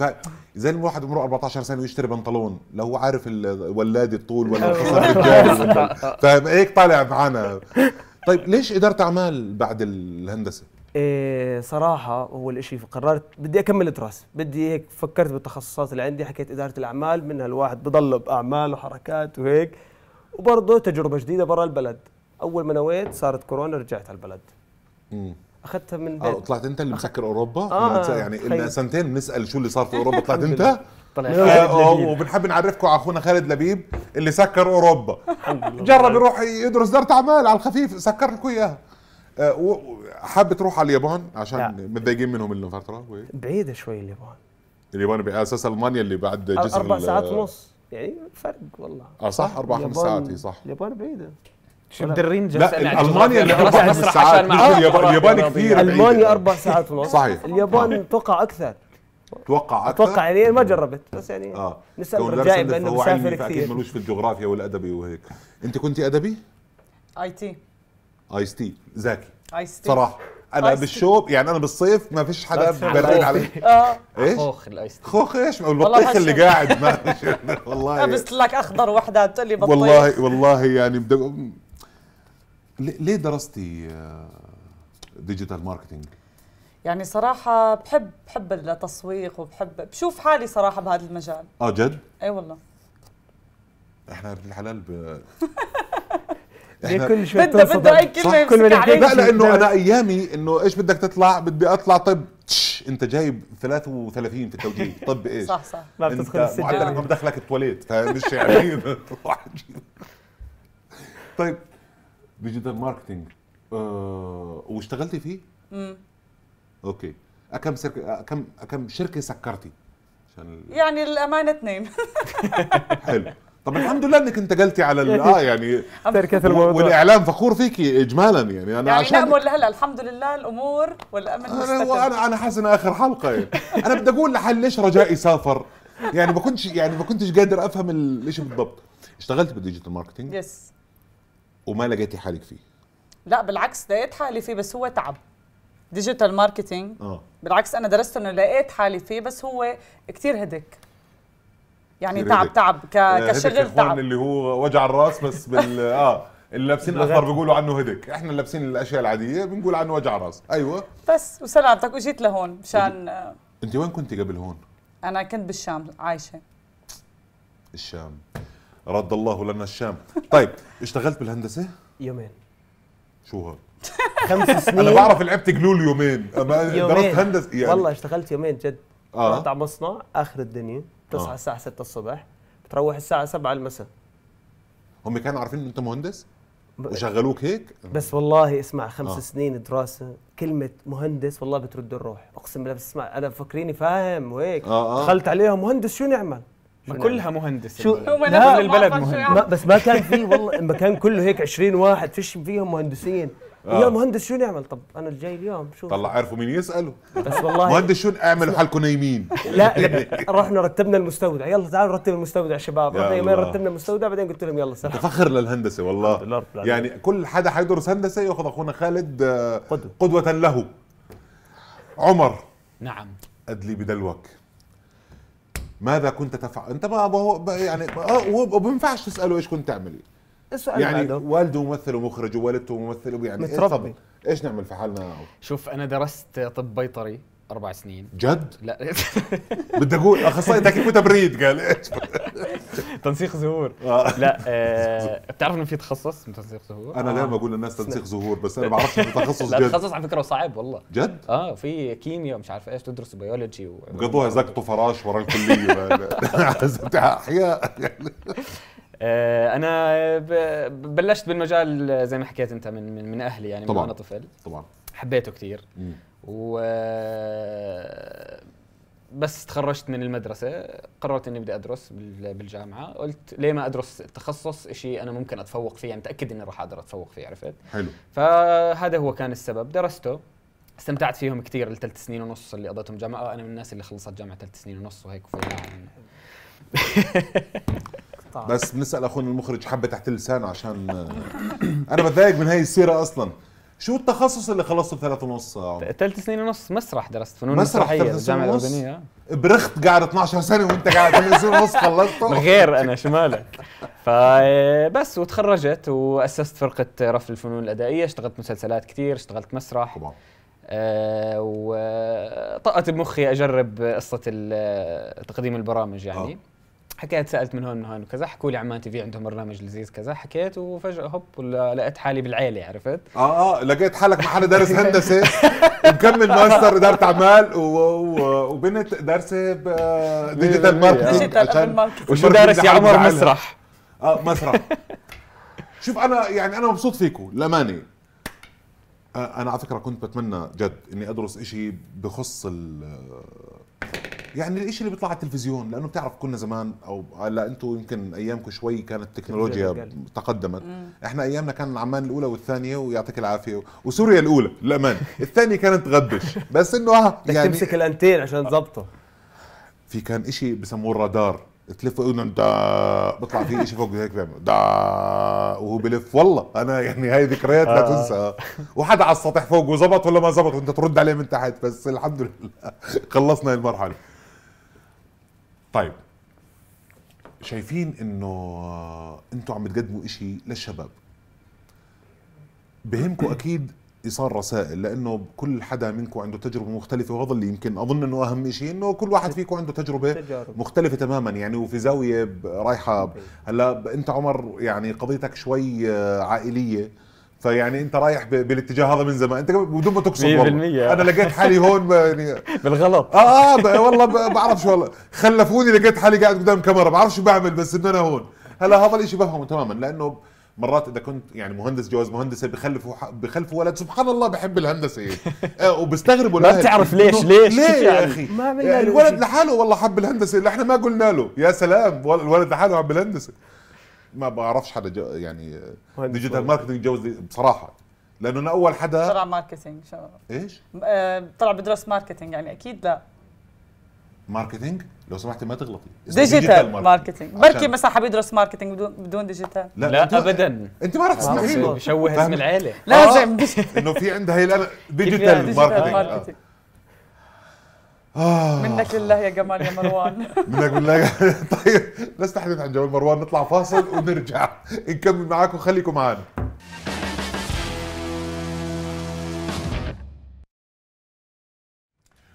زي الواحد عمره 14 سنه ويشتري بنطلون لو هو عارف الولاد الطول ولا أيوة. الخصر الرجال فاهم هيك طالع معانا طيب ليش اداره اعمال بعد الهندسه؟ إيه صراحة هو الإشي قررت بدي أكمل دراسة بدي هيك فكرت بالتخصصات اللي عندي حكيت إدارة الأعمال منها الواحد بضل بأعمال وحركات وهيك وبرضه تجربة جديدة برا البلد أول ما نويت صارت كورونا رجعت على البلد اخذتها من آه، بيت اه طلعت انت اللي مسكر اوروبا آه يعني لنا سنتين بنسال شو اللي صار في اوروبا طلعت [LAUGHS] انت طلعت آه،, آه وبنحب نعرفكم على اخونا خالد لبيب اللي سكر اوروبا [LAUGHS] جرب يروح يدرس دارة اعمال على الخفيف سكر لكم اياها آه، حابب تروح على اليابان عشان متضايقين منهم من فتره بعيده شوي اليابان اليابان باساس المانيا اللي بعد جسر اربع ساعات ونص يعني فرق والله اه صح اربع خمس ساعات صح اليابان بعيده شو مدرين لا المانيا اللي يعني اربع ساعات ساعات اليابان كثير المانيا اربع ساعات ونص صحيح اليابان توقع اكثر اتوقع اكثر اتوقع يعني ما جربت بس يعني اه نسال رجائي بانه مسافر كثير ملوش في الجغرافيا والادبي وهيك انت كنت ادبي؟ اي تي ايس تي زاكي ايس تي صراحه انا بالشوب يعني انا بالصيف ما فيش حدا بلعين علي [LAUGHS] اه ايش خوخ الايس تي خوخ ايش البطيخ اللي قاعد ما [LAUGHS] والله لابس لك اخضر وحده بتقول لي بطيخ والله والله يعني ليه درستي ديجيتال آه، ماركتينج؟ يعني صراحة بحب بحب التسويق وبحب بشوف حالي صراحة بهذا المجال اه جد؟ اي والله احنا ابن الحلال ب [LAUGHS] كل شوي بده بده اي كلمة كل لا لانه انا ايامي انه ايش بدك تطلع بدي اطلع طب تش انت جايب 33 في التوجيه [LAUGHS] طب ايش صح صح ما بتدخل السجن معدلك ما بدخلك التواليت فمش يعني [LAUGHS] طيب ديجيتال ماركتنج آه واشتغلتي فيه امم اوكي كم كم كم شركه سكرتي عشان يعني الامانه اثنين [LAUGHS] حلو طب الحمد لله انك انتقلتي على ال... اه يعني تركت [LAUGHS] الموضوع والاعلام فخور فيكي اجمالا يعني انا يعني عشان نامل هلا الحمد لله الامور والامن انا انا انا حاسس اخر حلقه يعني. انا بدي اقول لحل ليش رجائي سافر يعني ما كنتش يعني ما كنتش قادر افهم الشيء بالضبط اشتغلت بالديجيتال ماركتينج يس وما لقيتي حالك فيه لا بالعكس لقيت حالي فيه بس هو تعب ديجيتال ماركتينج آه. بالعكس انا درسته انه لقيت حالي فيه بس هو كثير هدك يعني تعب هدك. تعب ك... آه، كشغل تعب اللي هو وجع الراس بس بال [LAUGHS] اه اللي لابسين اخضر بيقولوا عنه هدك احنا اللي لابسين الاشياء العاديه بنقول عنه وجع راس ايوه بس وسلامتك وجيت لهون مشان آه. انت وين كنت قبل هون انا كنت بالشام عايشه الشام رد الله لنا الشام طيب اشتغلت بالهندسه يومين شو هاد خمس [LAUGHS] سنين انا بعرف لعبت جلول يومين درست هندسه يعني. والله اشتغلت يومين جد آه. رحت على مصنع اخر الدنيا تصحى آه. الساعه 6 الصبح بتروح الساعه 7 المساء هم كانوا عارفين ان انت مهندس وشغلوك هيك بس والله اسمع خمس آه. سنين دراسه كلمه مهندس والله بترد الروح اقسم بالله اسمع انا فاكريني فاهم وهيك آه آه. دخلت عليهم مهندس شو نعمل ما كلها يعني؟ مهندس شو لا البلد مهندس ما بس ما كان في والله المكان كله هيك 20 واحد فيش فيهم مهندسين آه. يا مهندس شو نعمل طب انا الجاي اليوم شو طلع عرفوا مين يسالوا بس والله مهندس شو اعملوا حالكم نايمين لا, رحنا رتبنا المستودع يلا تعالوا نرتب المستودع يا شباب يومين رتبنا المستودع بعدين قلت لهم يلا سلام فخر للهندسه والله يعني كل حدا حيدرس هندسه ياخذ اخونا خالد آه، قدوه, قدوة له عمر نعم ادلي بدلوك ماذا كنت تفعل انت ما هو يعني آه، وما ينفعش تساله ايش كنت تعمل السؤال يعني بعده. والده ممثل ومخرج ووالدته ممثل يعني متربي. ايش نعمل في حالنا شوف انا درست طب بيطري اربع سنين جد؟ لا [LAUGHS] بدي اقول اخصائي تكييف وتبريد قال ايش؟ تنسيق زهور [LAUGHS] آه. لا آه بتعرف انه في تخصص تنسيق زهور؟ انا دائما آه. اقول للناس تنسيق زهور بس انا ما بعرفش انه تخصص [LAUGHS] جد لا تخصص على فكره صعب والله جد؟ اه في كيمياء ومش عارف ايش تدرس بيولوجي بقضوها زقطوا فراش ورا الكليه احياء آه، انا بلشت بالمجال زي ما حكيت انت من من, من اهلي يعني طبعا من وانا طفل طبعا حبيته كثير و بس تخرجت من المدرسة قررت إني بدي أدرس بالجامعة قلت ليه ما أدرس تخصص إشي أنا ممكن أتفوق فيه يعني متأكد إني راح أقدر أتفوق فيه عرفت حلو فهذا هو كان السبب درسته استمتعت فيهم كثير الثلاث سنين ونص اللي قضيتهم جامعة آه، أنا من الناس اللي خلصت جامعة ثلاث سنين ونص وهيك بس بنسأل أخونا المخرج حبة تحت لسانه عشان آه، أنا بتضايق من هاي السيرة أصلاً شو التخصص اللي خلصته بثلاث ونص ثلاث سنين ونص مسرح درست فنون مسرحية بالجامعه الاردنيه برخت قاعد 12 سنه وانت قاعد ثلاث سنين ونص خلصته غير انا شو مالك فبس وتخرجت واسست فرقه رف الفنون الادائيه اشتغلت مسلسلات كثير اشتغلت مسرح طبعا آه وطقت بمخي اجرب قصه تقديم البرامج يعني أوه. حكيت سالت من هون من هون وكذا حكوا لي عمان تي في عندهم برنامج لذيذ كذا حكيت وفجاه هوب لقيت حالي بالعيله عرفت اه اه لقيت حالك محل حدا دارس هندسه ومكمل ماستر اداره اعمال وبنت دارسه ديجيتال ماركتينج وشو دارس يا عمر مسرح اه مسرح شوف انا يعني انا مبسوط فيكم لماني آه، انا على فكره كنت بتمنى جد اني ادرس إشي بخص يعني الإشي اللي بيطلع على التلفزيون لانه بتعرف كنا زمان او هلا انتم يمكن ايامكم شوي كانت التكنولوجيا تقدمت مم. احنا ايامنا كان عمان الاولى والثانيه ويعطيك العافيه وسوريا الاولى للامانه الثانيه كانت تغبش بس انه اه يعني تمسك الانتين عشان تظبطه في كان إشي بسموه الرادار تلف اذن دا بطلع في شيء فوق هيك دا وهو بلف والله انا يعني هاي ذكريات لا آه. تنسى وحدا على السطح فوق وزبط ولا ما زبط وانت ترد عليه من تحت بس الحمد لله خلصنا المرحله طيب شايفين انه انتم عم تقدموا إشي للشباب بهمكم اكيد ايصال رسائل لانه كل حدا منكم عنده تجربه مختلفه وهذا اللي يمكن اظن انه اهم شيء انه كل واحد فيكم عنده تجربه مختلفه تماما يعني وفي زاويه رايحه هلا انت عمر يعني قضيتك شوي عائليه فيعني انت رايح بالاتجاه هذا من زمان انت بدون ما تقصد والله انا لقيت حالي هون يعني [LAUGHS] بالغلط اه اه والله بعرفش والله خلفوني لقيت حالي قاعد قدام كاميرا بعرفش شو بعمل بس ان انا هون هلا هذا الشيء بفهمه تماما لانه مرات اذا كنت يعني مهندس جواز مهندسه بخلفوا بخلفوا ولد سبحان الله بحب الهندسه [LAUGHS] إيه. وبستغربوا ما بتعرف ليش ليش ليه يا يعني؟ اخي ما يعني الولد لحاله والله حب الهندسه اللي احنا ما قلنا له يا سلام الولد لحاله حب الهندسه ما بعرفش حدا يعني ديجيتال ماركتنج جوز بصراحه لانه انا اول حدا طلع ماركتينج ايش؟ آه، طلع بدرس ماركتينج يعني اكيد لا ماركتينج لو سمحتي ما تغلطي ديجيتال ماركتينج بركي مثلا حاب يدرس ماركتينج بدون بدون ديجيتال لا, لا انت ابدا انت ما رح تسمحي له بشوه اسم العيله لازم آه، انه في عندها هي ديجيتال ماركتينج آه. منك لله يا جمال يا مروان [LAUGHS] منك لله [LAUGHS] طيب نستحدث عن جمال مروان نطلع فاصل ونرجع نكمل معاكم خليكم معانا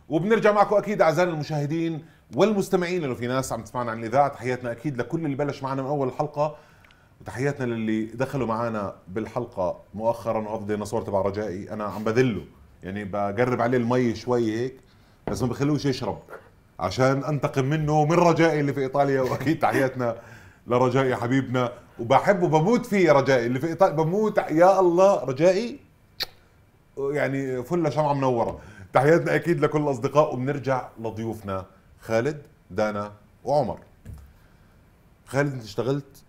وبنرجع معكم اكيد اعزائنا المشاهدين والمستمعين لانه في ناس عم تسمعنا عن الاذاعه تحياتنا اكيد لكل اللي بلش معنا من اول الحلقه وتحياتنا للي دخلوا معنا بالحلقه مؤخرا وهذا نصور تبع رجائي انا عم بذله يعني بقرب عليه المي شوي هيك بس ما بخلوش يشرب عشان انتقم منه ومن رجائي اللي في ايطاليا واكيد تحياتنا لرجائي حبيبنا وبحبه بموت فيه رجائي اللي في ايطاليا بموت يا الله رجائي يعني فله شمعه منوره تحياتنا اكيد لكل الاصدقاء وبنرجع لضيوفنا خالد دانا وعمر خالد انت اشتغلت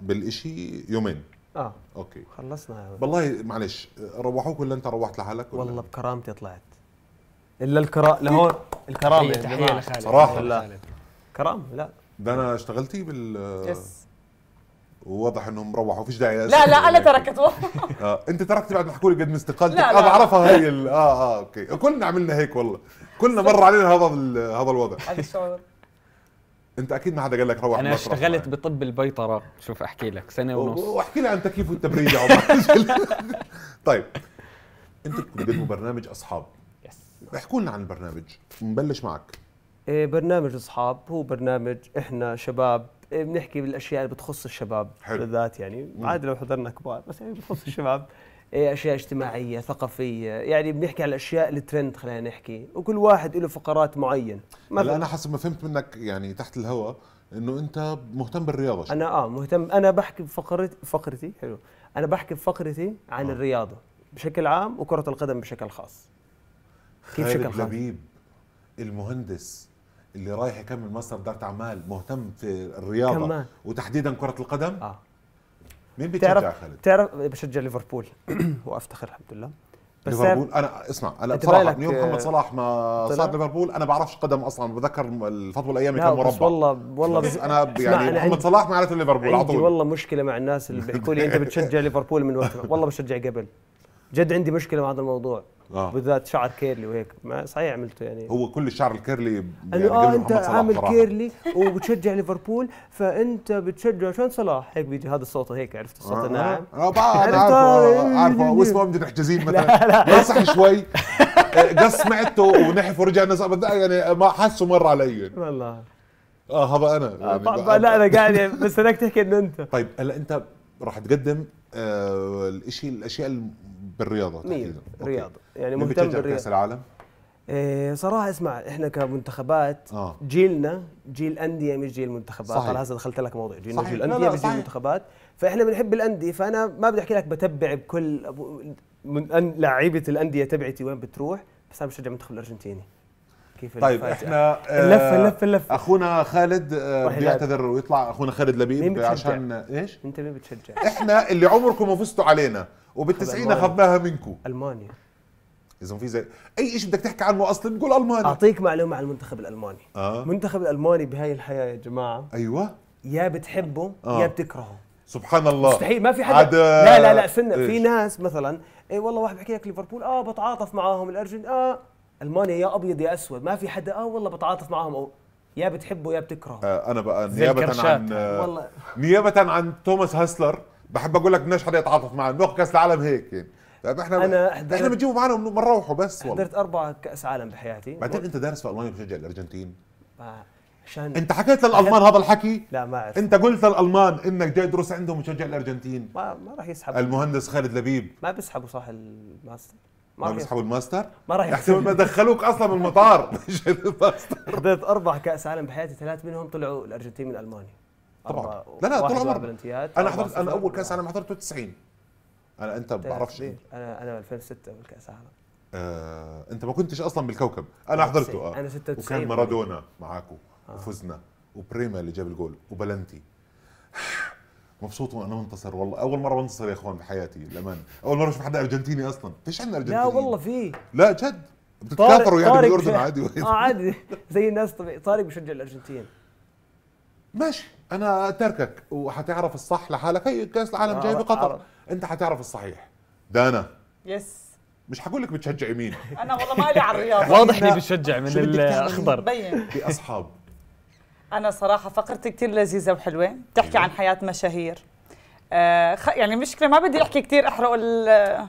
بالإشي يومين اه اوكي خلصنا والله معلش روحوك ولا انت روحت لحالك ولا؟ والله بكرامتي طلعت الا الكرا لهون الكرامه يا جماعه صراحه لا كرامه لا ده انا اشتغلتي بال يس وواضح انهم روحوا فيش داعي لا لا انا تركته [LAUGHS] آه انت تركتي بعد ما حكوا لي قد ما استقلت انا بعرفها هي اه اه اوكي كلنا عملنا هيك والله كلنا مر علينا هذا هذا الوضع [LAUGHS] هذا الشعور انت اكيد ما حدا قال لك روح انا اشتغلت بطب البيطره شوف احكي لك سنه ونص واحكي لي عن تكييف والتبريد [LAUGHS] طيب انت بتقدموا برنامج اصحاب احكوا لنا عن البرنامج نبلش معك إيه، برنامج اصحاب هو برنامج احنا شباب إيه، بنحكي بالاشياء اللي بتخص الشباب حلو. بالذات يعني عادي لو حضرنا كبار بس يعني بتخص الشباب إيه، اشياء اجتماعيه ثقافيه يعني بنحكي على الاشياء الترند خلينا نحكي وكل واحد له فقرات معين هلا انا حسب ما فهمت منك يعني تحت الهواء انه انت مهتم بالرياضه شو. انا اه مهتم انا بحكي بفقرتي فقرتي حلو انا بحكي بفقرتي عن آه. الرياضه بشكل عام وكره القدم بشكل خاص كيف شكل خالد لبيب المهندس اللي رايح يكمل ماستر دارت اعمال مهتم في الرياضه كمان. وتحديدا كره القدم اه مين بتشجع خالد؟ تعرف بشجع ليفربول [CLEARS THROAT] وافتخر الحمد لله بس ليفربول انا اسمع انا بصراحه من يوم محمد صلاح ما صار ليفربول انا بعرفش قدم اصلا بذكر الفضل الايام كان مربع بس والله والله بس انا يعني محمد صلاح ما عرف ليفربول على طول والله مشكله مع الناس اللي بيحكوا لي انت بتشجع ليفربول من وقت والله بشجع قبل جد عندي مشكله مع هذا الموضوع آه. بالذات شعر كيرلي وهيك ما صحيح عملته يعني هو كل الشعر الكيرلي يعني اه انت عامل كيرلي وبتشجع ليفربول فانت بتشجع شلون صلاح هيك بيجي هذا الصوت هيك عرفت الصوت آه الناعم اه, آه، بعرف عارفه آه، إيه، عارفه إيه، إيه. واسمه امجد حجازين مثلا لا لا شوي آه، قص سمعته ونحف ورجع يعني ما حسوا مر علي والله اه هذا انا يعني لا انا قاعد يعني، بس انك تحكي انه انت طيب هلا انت راح تقدم الاشي الاشياء بالرياضه تحديدا رياضه يعني مهتم بالرياضه كاس العالم إيه صراحه اسمع احنا كمنتخبات آه. جيلنا جيل انديه مش جيل منتخبات صحيح هسه دخلت لك موضوع جيلنا صحيح. جيل انديه مش جيل منتخبات فاحنا بنحب الانديه فانا ما بدي احكي لك بتبع بكل من أن... لعيبه الانديه تبعتي وين بتروح بس انا بشجع المنتخب الارجنتيني كيف طيب احنا اللفه آه، اللفه اللفه اخونا خالد آه، بده بيعتذر ويطلع اخونا خالد لبيب عشان ايش انت مين بتشجع احنا اللي عمركم ما فزتوا علينا وبال90 اخذناها منكم المانيا اذا في زي اي شيء بدك تحكي عنه اصلا نقول المانيا اعطيك معلومه عن المنتخب الالماني آه. المنتخب الالماني بهاي الحياه يا جماعه ايوه يا بتحبه آه. يا بتكرهه سبحان الله مستحيل ما في حدا عدا... لا لا لا استنى في ناس مثلا اي والله واحد بحكي لك ليفربول اه بتعاطف معاهم الارجنت اه المانيا يا ابيض يا اسود ما في حدا اه والله بتعاطف معاهم أو يا بتحبه يا بتكرهه آه انا بقى نيابه عن والله نيابه عن توماس هاسلر بحب اقول لك بدناش حدا يتعاطف معنا بنروح كاس العالم هيك يعني طيب احنا انا احنا بنجيبه معنا بنروحه بس والله حضرت اربع كاس عالم بحياتي بعدين انت دارس في المانيا بتشجع الارجنتين عشان انت حكيت للالمان هذا الحكي لا ما عرفت انت قلت للالمان انك جاي تدرس عندهم وتشجع الارجنتين ما ما راح يسحب المهندس خالد لبيب ما بيسحبوا صح الماستر ما, ما بيسحبوا الماستر ما راح يعني يسحبوا ما دخلوك اصلا من المطار [LAUGHS] حضرت اربع كاس عالم بحياتي ثلاث منهم طلعوا الارجنتين من المانيا طبعا لا لا طول عمري انا حضرت انا اول كاس عالم حضرته 90 انا انت ما بعرفش إيه. انا انا 2006 اول كاس عالم آه، انت ما كنتش اصلا بالكوكب انا حضرته اه انا 96 وكان مارادونا معاكم آه. وفزنا وبريما اللي جاب الجول وبلنتي مبسوط وانا منتصر والله اول مره بنتصر يا اخوان بحياتي الامان اول مره اشوف حدا ارجنتيني اصلا فيش عندنا ارجنتيني لا والله في لا جد بتتكاثروا يعني بالاردن عادي [LAUGHS] اه عادي [LAUGHS] زي الناس طبيعي طارق بيشجع الارجنتين ماشي انا تركك وحتعرف الصح لحالك هي كاس العالم جاي بقطر انت حتعرف الصحيح دانا يس مش هقول لك بتشجع مين [LAUGHS] انا والله ما لي على الرياضه [LAUGHS] واضح اني بتشجع من الاخضر بين في [LAUGHS] اصحاب انا صراحه فقرتي كثير لذيذه وحلوه بتحكي إيه. عن حياه مشاهير آه يعني المشكله ما بدي احكي كثير احرق ال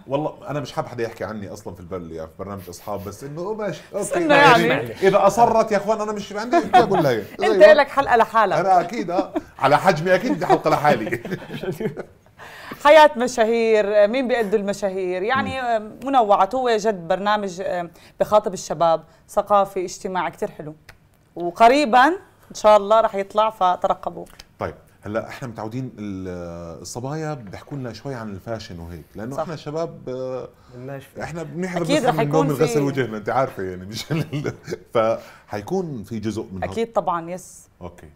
والله انا مش حابب حدا يحكي عني اصلا في البل يعني في برنامج اصحاب بس انه ماشي اوكي إنه يعني يعني اذا اصرت يا اخوان انا مش عندي اقول لها [LAUGHS] انت أيوة. لك حلقه لحالك انا اكيد اه على حجمي اكيد بدي حلقه لحالي [LAUGHS] حياة مشاهير مين بيقدوا المشاهير يعني منوعة هو جد برنامج آه، بخاطب الشباب ثقافي اجتماعي كتير حلو وقريبا إن شاء الله رح يطلع فترقبوا هلا احنا متعودين الصبايا بيحكوا لنا شوي عن الفاشن وهيك لانه صح. احنا شباب آه، احنا بنحب اكيد رح يكون من غسل وجهنا انت عارفه يعني مش فحيكون في جزء من اكيد طبعا يس اوكي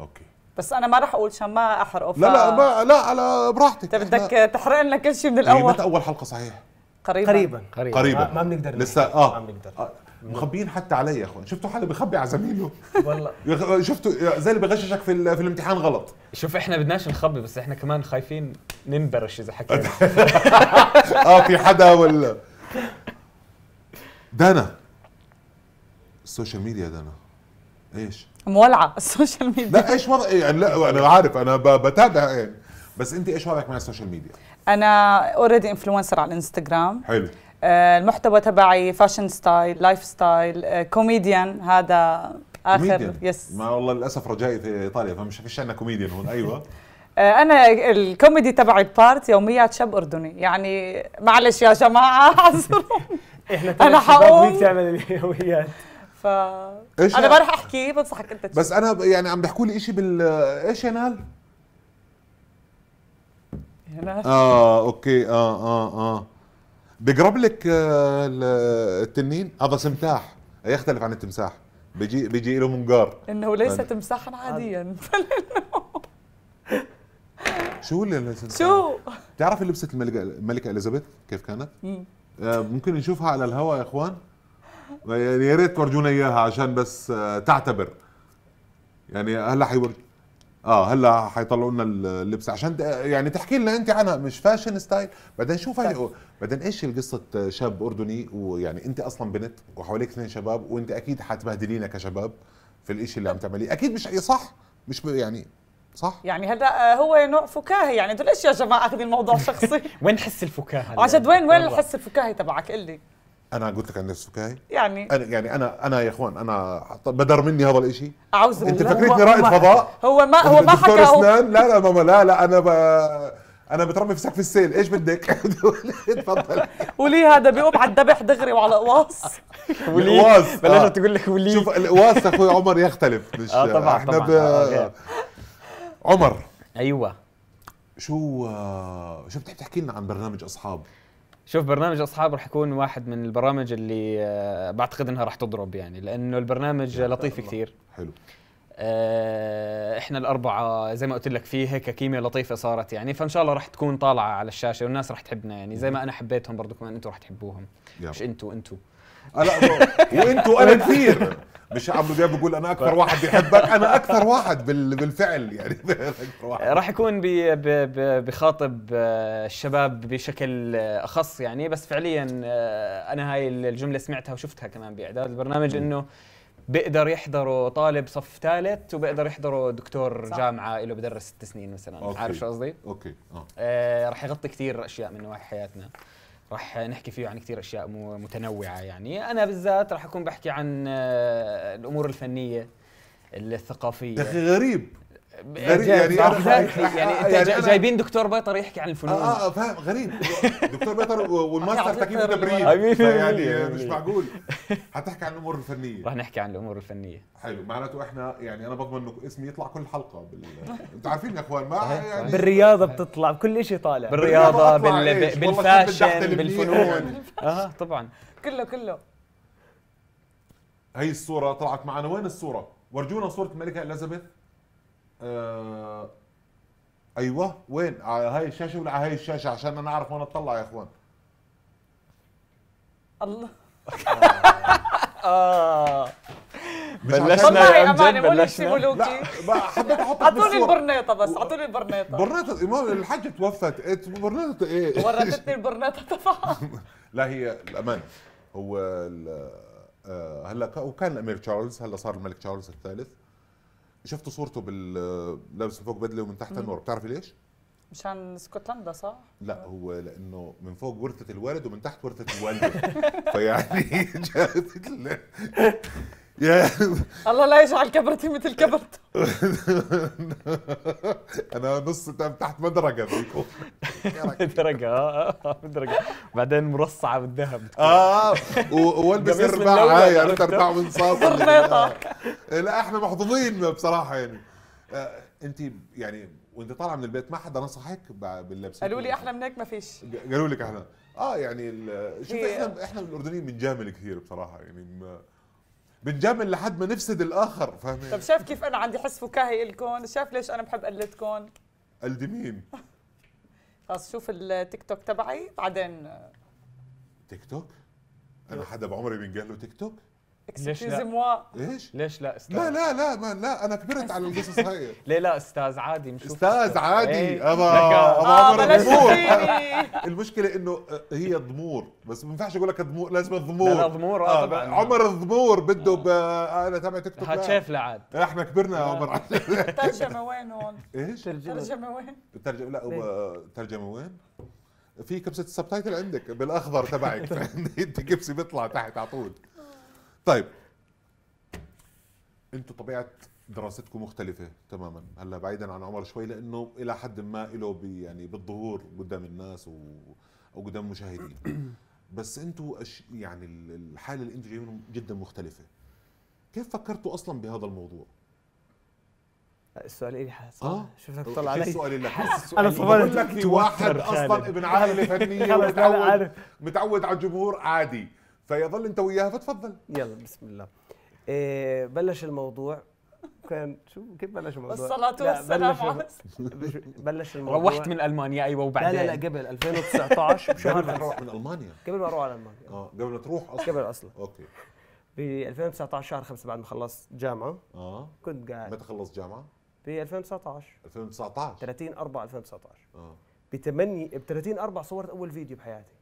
اوكي بس انا ما راح اقول عشان ما احرقه ف... لا لا ما لا على براحتك انت بدك تحرق لنا كل شيء من الاول متى اول حلقه صحيح قريبا قريبا قريبا, قريبا. ما بنقدر لسه اه ما بنقدر آه. مخبيين حتى علي يا اخوان شفتوا حدا بخبي على زميله والله [LAUGHS] شفتوا زي اللي بغششك في, في الامتحان غلط شوف احنا بدناش نخبي بس احنا كمان خايفين ننبرش اذا حكينا [LAUGHS] اه في حدا ولا دانا السوشيال ميديا دانا ايش مولعه السوشيال ميديا لا ايش وضع يعني لا انا عارف انا بتابع يعني بس انت ايش وضعك مع السوشيال ميديا انا اوريدي انفلونسر على الانستغرام حلو آه، المحتوى تبعي فاشن ستايل لايف ستايل كوميديان هذا اخر يس ما والله للاسف رجائي في ايطاليا فمش فيش عندنا كوميديان هون ايوه [LAUGHS] آه، انا الكوميدي تبعي بارت يوميات شاب اردني يعني معلش يا جماعه [LAUGHS] [LAUGHS] احنا انا حقوم تعمل اليوميات ف انا ما راح احكي بنصحك انت تشوف. بس انا يعني عم بيحكوا لي شيء بال ايش يا نال؟ اه اوكي اه اه اه بقرب لك آه، التنين هذا سمتاح يختلف عن التمساح بيجي بيجي له منقار انه ليس يعني تمساحا عاديا [LAUGHS] شو اللي شو تعرف لبسه الملكه الملكه اليزابيث كيف كانت؟ آه ممكن نشوفها على الهواء يا اخوان يعني يا ريت تورجونا اياها عشان بس آه تعتبر يعني هلا حيورج اه هلا حيطلعوا لنا اللبس عشان يعني تحكي لنا انت عنها مش فاشن ستايل بعدين شو هاي طيب. بعدين ايش قصه شاب اردني ويعني انت اصلا بنت وحواليك اثنين شباب وانت اكيد حتبهدلينا كشباب في الإشي اللي عم تعمليه اكيد مش صح مش يعني صح يعني هذا آه، هو نوع فكاهي يعني دول ايش يا جماعه اخذ الموضوع شخصي [LAUGHS] وين حس الفكاهه عشان وين وين الحس الفكاهي تبعك قل لي انا قلت لك عن السكاي يعني أنا يعني انا انا يا اخوان انا بدر مني هذا الاشي اعوذ بالله انت فكرتني رائد فضاء هو ما هو ما حكى لا لا ماما لا لا انا ب... انا بترمي فسك في السيل ايش بدك [LAUGHS] تفضل ولي هذا بيقوم على الذبح دغري وعلى قواص [LAUGHS] ولي قواص بلاش آه. تقول لك ولي شوف القواص اخوي عمر يختلف [LAUGHS] آه، مش اه طبعا احنا طبعا. ب... آه عمر ايوه شو آه، شو بتحب تحكي لنا عن برنامج اصحاب شوف برنامج اصحاب راح يكون واحد من البرامج اللي آه، بعتقد انها راح تضرب يعني لانه البرنامج لطيف الله. كثير حلو آه، احنا الاربعه زي ما قلت لك في هيك كيمياء لطيفه صارت يعني فان شاء الله رح تكون طالعه على الشاشه والناس رح تحبنا يعني زي ما انا حبيتهم برضه كمان انتم رح تحبوهم يب. مش انتوا انتوا آه، لا وانتوا انا كثير مش عمرو دياب بقول انا اكثر واحد بيحبك انا اكثر واحد بالفعل يعني [LAUGHS] راح يكون بخاطب آه، الشباب بشكل اخص يعني بس فعليا انا هاي الجمله سمعتها وشفتها كمان باعداد البرنامج انه بيقدر يحضره طالب صف ثالث وبيقدر يحضره دكتور صح. جامعه له بدرس ست سنين مثلا أوكي. عارف شو قصدي؟ اوكي اه, آه رح يغطي كثير اشياء من نواحي حياتنا رح نحكي فيه عن كثير اشياء متنوعه يعني انا بالذات رح اكون بحكي عن آه، الامور الفنيه الثقافيه يا اخي غريب يعني انا يعني, يعني انت جايبين دكتور بيطر يحكي عن الفنون اه اه فاهم غريب دكتور بيطر والماستر تكييف وتبريد يعني مش معقول حتحكي عن الامور الفنيه رح نحكي عن الامور الفنيه حلو معناته احنا يعني انا بضمن انه اسمي يطلع كل حلقه بال... [LAUGHS] انتوا عارفين يا اخوان ما يعني بالرياضه بتطلع بكل شيء طالع بالرياضه بال... بالفاشن بالفنون [LAUGHS] اه طبعا كله كله هي الصوره طلعت معنا وين الصوره؟ ورجونا صوره الملكه اليزابيث آه ايوه وين على آه، هاي الشاشه ولا على هاي الشاشه عشان انا اعرف وين اطلع يا اخوان الله [LAUGHS] اه بلشنا يا امجد بلشنا لا حبيت احط [LAUGHS] اعطوني البرنيطه بس اعطوني البرنيطه برنيطه امام إيه، الحاج توفت إيه، برنيطه ايه [LAUGHS] ورثتني البرنيطه تبعها لا هي الامان هو آه، هلا وكان الامير تشارلز هلا صار الملك تشارلز الثالث شفتوا صورته بال لابس من فوق بدله ومن تحت تنور بتعرفي ليش؟ مشان اسكتلندا صح؟ لا هو لانه من فوق ورثه الوالد ومن تحت ورثه الوالده [LAUGHS] فيعني [LAUGHS] جابت الله لا يجعل كبرتي مثل كبرت انا نص تحت مدرجه بيكون مدرجه آه،, آه،, اه مدرجه بعدين مرصعه بالذهب اه والبس ارباع هاي عرفت ارباع من آه، يعني صاصه [LAUGHS] إيه، لا احنا محظوظين بصراحه يعني انت يعني وانت طالعه من البيت ما حدا نصحك باللبس قالوا لي احلى من هيك ما فيش قالوا لك احلى اه يعني شوف إيه. احنا احنا الاردنيين بنجامل كثير بصراحه يعني بنجامل لحد ما نفسد الاخر فاهمين طب شايف كيف انا عندي حس فكاهي لكم شايف ليش انا بحب قلدكم قلد مين خلص شوف التيك توك تبعي بعدين تيك توك انا حدا بعمري بينقال له تيك توك اكسكيوز ايش؟ ليش لا استاذ؟ لا لا لا ما لا انا كبرت على القصص هاي [LAUGHS] ليه لا استاذ عادي مش استاذ عادي إيه. ابا ابا آه، عمر ضمور آه، [LAUGHS] المشكله انه آه، هي ضمور بس ما ينفعش اقول لك ضمور لازم ضمور لا ضمور اه طبعا عمر الضمور بده آه. انا تبع تيك توك شايف لعاد احنا كبرنا يا عمر الترجمه [LAUGHS] وين هون؟ ايش؟ الترجمه وين؟ الترجمه لا الترجمه وين؟ في كبسه السبتايتل عندك بالاخضر تبعك انت كبسه بيطلع تحت على طول طيب انتم طبيعه دراستكم مختلفة تماما هلا بعيدا عن عمر شوي لانه الى حد ما له يعني بالظهور قدام الناس و... او قدام المشاهدين [CLEARS THROAT] بس انتم أش... يعني الحالة اللي انتم جايين جدا مختلفة كيف فكرتوا اصلا بهذا الموضوع؟ السؤال الي حاسس اه شفتك تطلع علي السؤال اللي حاسس انا يعني صبرت لك واحد اصلا ابن عائله فنيه [LAUGHS] متعود على الجمهور عادي فيظل انت وياها فتفضل يلا بسم الله إيه بلش الموضوع كان شو كيف بلش الموضوع؟ الصلاة والسلام على بلش الموضوع روحت من المانيا ايوه وبعدين لا لا لا قبل 2019 بشهر قبل ما تروح من المانيا قبل ما اروح على المانيا اه قبل ما تروح اصلا قبل اصلا اوكي ب 2019 شهر 5 بعد ما خلصت جامعه اه كنت قاعد متى خلصت جامعه؟ ب 2019 2019 30 4 2019 اه ب 8 ب 30 4 صورت اول فيديو بحياتي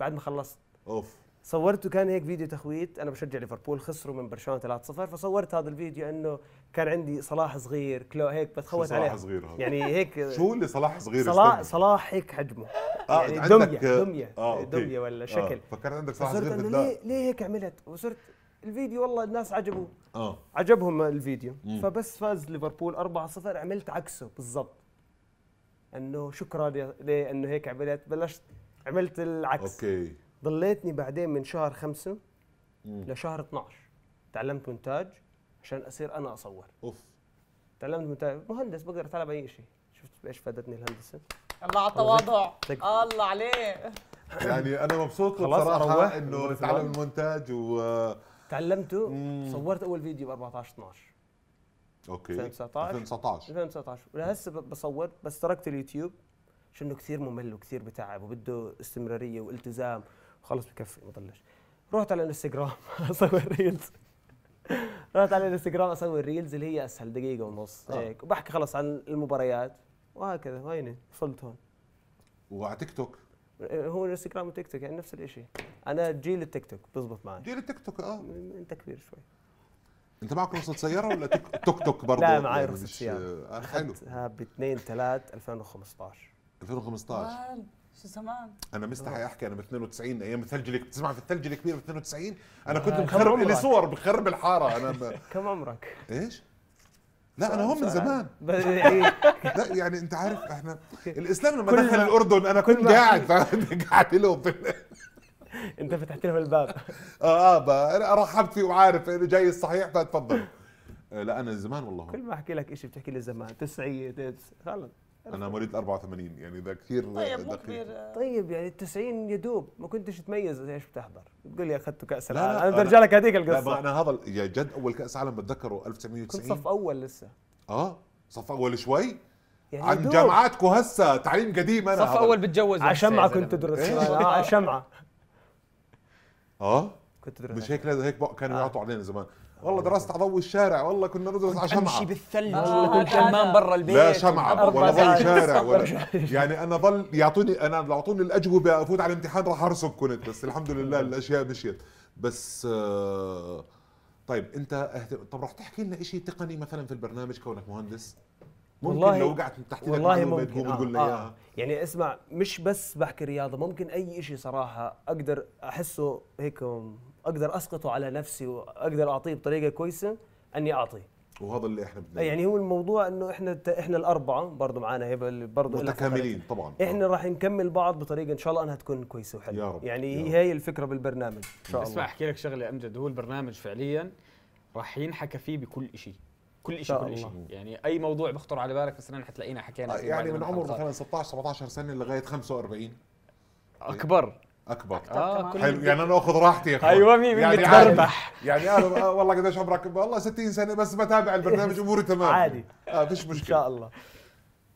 بعد ما خلصت اوف صورته كان هيك فيديو تخويت انا بشجع ليفربول خسروا من برشلونه 3-0 فصورت هذا الفيديو انه كان عندي صلاح صغير كلو هيك بتخوت عليه صلاح صغير هذا يعني هيك [LAUGHS] شو اللي صلاح صغير صلاح صلاح هيك حجمه آه يعني عندك دميه دميه آه دميه ولا آه، شكل آه فكرت عندك صلاح صغير ليه ليه هيك عملت وصرت الفيديو والله الناس عجبوه اه عجبهم الفيديو مم. فبس فاز ليفربول 4-0 عملت عكسه بالضبط انه شكرا ليه انه هيك عملت بلشت عملت العكس اوكي ضليتني بعدين من شهر خمسة مم. لشهر 12 تعلمت مونتاج عشان اصير انا اصور اوف تعلمت مونتاج مهندس بقدر اتعلم اي شيء شفت ايش فادتني الهندسه الله على التواضع طيب. الله عليه يعني انا مبسوط بصراحه انه تعلم المونتاج و تعلمته صورت اول فيديو ب 14 12 اوكي 2019 2019 2019 ولهسه بصور بس تركت اليوتيوب عشان كثير ممل وكثير بتعب وبده استمراريه والتزام خلص بكفي ما رحت على الانستغرام [LAUGHS] اصور ريلز رحت على الانستغرام اصور ريلز اللي هي اسهل دقيقه ونص آه. هيك وبحكي خلص عن المباريات وهكذا ويني وصلت هون وعلى تيك توك آه، هو الانستغرام وتيك توك يعني نفس الشيء انا جيل التيك توك بزبط معي جيل التيك توك اه انت كبير شوي انت معك رخصه سياره ولا [LAUGHS] توك توك برضه لا معي رخصه سياره آه، حلو اخذتها ب 2 3 2015 2015 شو زمان انا مستحي احكي انا ب 92 ايام الثلج اللي بتسمع في الثلج الكبير ب 92 انا كنت آه. مخرب لي صور بخرب الحاره انا ب... [LAUGHS] كم عمرك؟ ايش؟ لا انا هم من زمان [LAUGHS] إيه. لا يعني انت عارف احنا الاسلام لما دخل الاردن انا كنت قاعد [LAUGHS] قاعد لهم انت فتحت لهم الباب اه اه انا رحبت فيه وعارف انه جاي الصحيح فتفضلوا آه، لا انا زمان والله كل ما احكي لك شيء بتحكي لي زمان تسعيه خلص انا مواليد 84 يعني ده كثير طيب مو كبير طيب يعني ال 90 يدوب ما كنتش تميز ايش بتحضر بتقول لي اخذت كاس العالم لا لا انا برجع لك هذيك القصه لا انا هذا يا جد اول كاس عالم بتذكره 1990 كنت صف اول لسه اه صف اول شوي يعني عن جامعاتكم هسه تعليم قديم انا صف اول بتجوز على شمعه كنت تدرس إيه؟ على شمعه اه كنت تدرس مش هيك هيك كانوا آه. يعطوا علينا زمان والله درست على ضوء الشارع والله كنا ندرس على شمعه امشي بالثلج آه، والله كنت برا البيت لا شمعه ولا ضوء شارع ولا [LAUGHS] يعني انا ضل يعطوني انا لو اعطوني الاجوبه افوت على الامتحان راح ارسب كنت بس الحمد لله آه. الاشياء مشيت بس آه طيب انت اهتم... طب راح تحكي لنا شيء تقني مثلا في البرنامج كونك مهندس ممكن والله لو وقعت من تحت والله ممكن آه لي آه. آه. يعني اسمع مش بس بحكي رياضه ممكن اي شيء صراحه اقدر احسه هيك اقدر اسقطه على نفسي واقدر اعطيه بطريقه كويسه اني اعطيه وهذا اللي احنا بدنا يعني هو الموضوع انه احنا احنا الاربعه برضه معانا هبه برضه متكاملين طبعا احنا راح نكمل بعض بطريقه ان شاء الله انها تكون كويسه وحلوه يا رب يعني يا رب. هي الفكره بالبرنامج ان شاء الله اسمع احكي لك شغله امجد هو البرنامج فعليا راح ينحكى فيه بكل شيء كل شيء كل شيء يعني اي موضوع بيخطر على بالك مثلا حتلاقينا حكينا آه، يعني من عمر مثلا 16 17 سنه لغايه 45 اكبر اكبر اه كل حلو يعني انا اخذ راحتي يا اخوان ايوه مين يعني بتربح يعني انا آه، والله قديش عمرك والله 60 سنه بس بتابع البرنامج اموري تمام عادي آه فيش مشكله ان شاء الله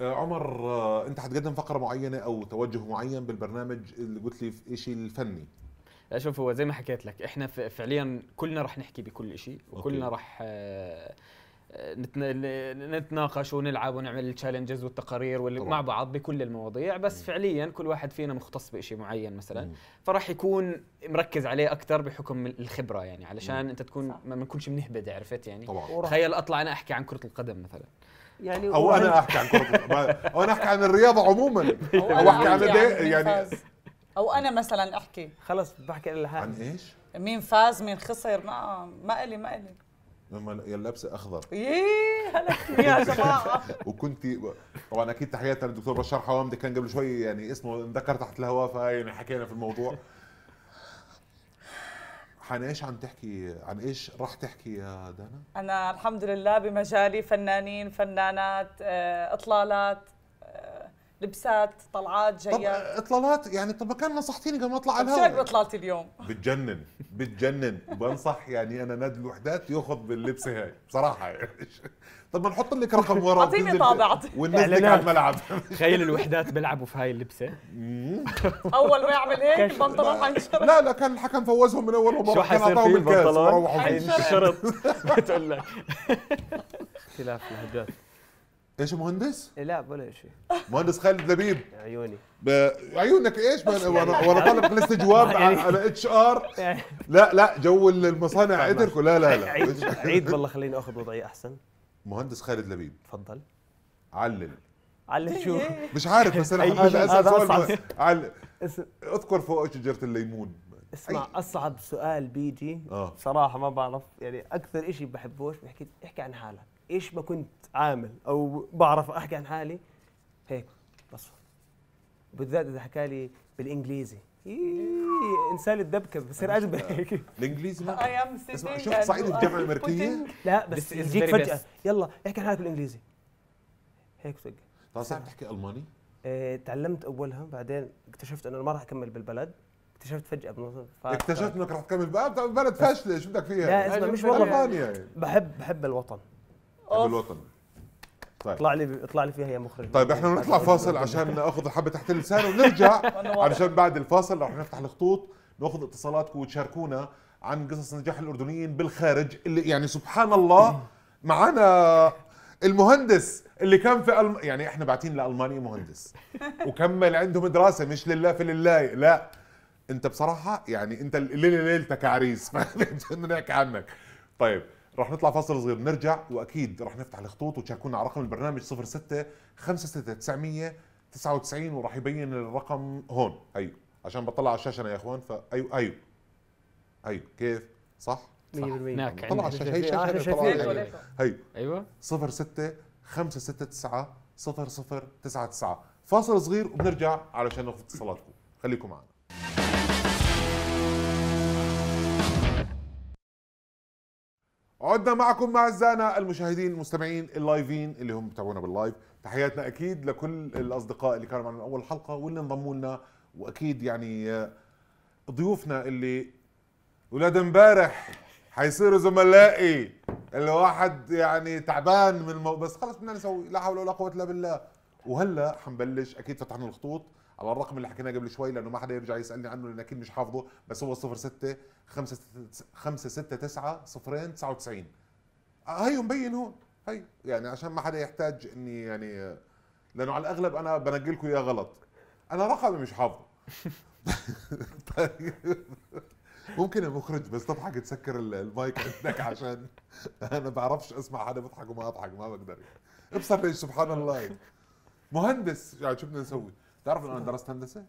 آه عمر آه انت حتقدم فقره معينه او توجه معين بالبرنامج اللي قلت لي في شيء الفني شوف هو زي ما حكيت لك احنا فعليا كلنا رح نحكي بكل شيء وكلنا رح آه نتناقش ونلعب ونعمل التشالنجز والتقارير مع بعض بكل المواضيع بس م. فعليا كل واحد فينا مختص بشيء معين مثلا فراح يكون مركز عليه اكثر بحكم الخبره يعني علشان م. انت تكون ما نكونش بنهبد عرفت يعني طبعا. تخيل اطلع انا احكي عن كره القدم مثلا يعني او انا احكي عن كره او انا احكي عن الرياضه عموما [LAUGHS] او احكي عن يعني, يعني او انا مثلا احكي خلص بحكي لها عن ايش مين فاز مين خسر ما ما الي ما الي لما يا اللبسه اخضر ايه يا جماعه [LAUGHS] وكنت طبعا اكيد تحياتي للدكتور بشار حوامدي كان قبل شوي يعني اسمه انذكر تحت الهواء فيعني حكينا في الموضوع عن ايش عم تحكي عن ايش راح تحكي يا دانا انا الحمد لله بمجالي فنانين فنانات آه، اطلالات لبسات طلعات جيات اطلالات يعني طب كان نصحتيني قبل ما اطلع على الهواء شو اطلالتي اليوم؟ بتجنن بتجنن بنصح يعني انا نادي الوحدات ياخذ باللبسه هاي بصراحه يعني طب ما نحط لك رقم ورا اعطيني طابع اعطيني على الملعب تخيل الوحدات بيلعبوا في هاي اللبسه اول ما يعمل هيك البنطلون حينشرط لا لا كان الحكم فوزهم من اول مباراه كان اعطاهم الكاس وروحوا حينشرط [LAUGHS] بتقول لك [LAUGHS] اختلاف لهجات ايش مهندس؟ إيه، لا ولا شيء مهندس خالد لبيب عيوني ب... عيونك ايش وانا يعني وانا طالب [LAUGHS] لسه جواب يعني على اتش ار يعني لا لا جو المصانع اتركه لا لا لا [LAUGHS] عيد, عيد والله خليني اخذ وضعيه احسن مهندس خالد لبيب تفضل علل علل شو مش عارف بس انا هذا اسال سؤال علل [LAUGHS] اذكر فوق شجره الليمون اسمع أي. اصعب سؤال بيجي أوه. صراحه ما بعرف يعني اكثر شيء بحبوش بحكي احكي عن حالك ايش ما كنت عامل او بعرف احكي عن حالي هيك بس بالذات اذا حكى لي بالانجليزي انسان الدبكه بصير اجبه هيك [LAUGHS] الانجليزي ما اسمع شفت صعيد الجامعه الامريكيه لا بس يجيك فجاه يلا احكي عن حالك بالانجليزي هيك فجاه طيب صعب تحكي الماني؟ إيه، تعلمت اولها بعدين اكتشفت انه ما راح اكمل بالبلد اكتشفت فجاه بنص ف... اكتشفت انك راح تكمل بقى بلد فاشله شو بدك فيها لا اسمع يعني مش والله يعني. بحب بحب الوطن بحب الوطن طيب اطلع لي اطلع لي فيها يا مخرج طيب احنا بنطلع فاصل عشان ناخذ الحبه تحت اللسان ونرجع [LAUGHS] علشان بعد الفاصل رح نفتح الخطوط ناخذ اتصالاتكم وتشاركونا عن قصص نجاح الاردنيين بالخارج اللي يعني سبحان الله معنا المهندس اللي كان في ألم... يعني احنا باعتين لالمانيا مهندس [LAUGHS] وكمل عندهم دراسه مش لله في لله لا انت بصراحه يعني انت الليله ليلتك يا عريس بدنا [LAUGHS] نحكي عنك طيب رح نطلع فاصل صغير نرجع واكيد رح نفتح الخطوط وتشاركونا على رقم البرنامج 06 56 وراح يبين الرقم هون هي أيوه، عشان بطلع على الشاشه انا يا اخوان فايو ايو ايو أيوه، كيف صح؟ 100% طلع على الشاشه هي [LAUGHS] الشاشه هي ايوه 06 569 0099 فاصل صغير وبنرجع علشان ناخذ اتصالاتكم خليكم معنا عدنا معكم مع اعزائنا المشاهدين المستمعين اللايفين اللي هم بتابعونا باللايف تحياتنا اكيد لكل الاصدقاء اللي كانوا معنا من اول حلقه واللي انضموا لنا واكيد يعني آه، ضيوفنا اللي ولاد امبارح حيصيروا زملائي الواحد يعني تعبان من المو... بس خلص بدنا نسوي لا حول ولا قوه الا بالله وهلا حنبلش اكيد فتحنا الخطوط على الرقم اللي حكيناه قبل شوي لانه ما حدا يرجع يسالني عنه لان اكيد مش حافظه بس هو 06 5 5 6 9 0 99 هي مبين هون هي يعني عشان ما حدا يحتاج اني يعني لانه على الاغلب انا بنقل لكم اياه غلط انا رقمي مش حافظه [LAUGHS] طيب. ممكن المخرج بس تضحك تسكر المايك عندك عشان انا بعرفش اسمع حدا بيضحك وما اضحك ما بقدر ابصر ليش سبحان الله مهندس يعني شو بدنا نسوي تعرف انه انا درست هندسه؟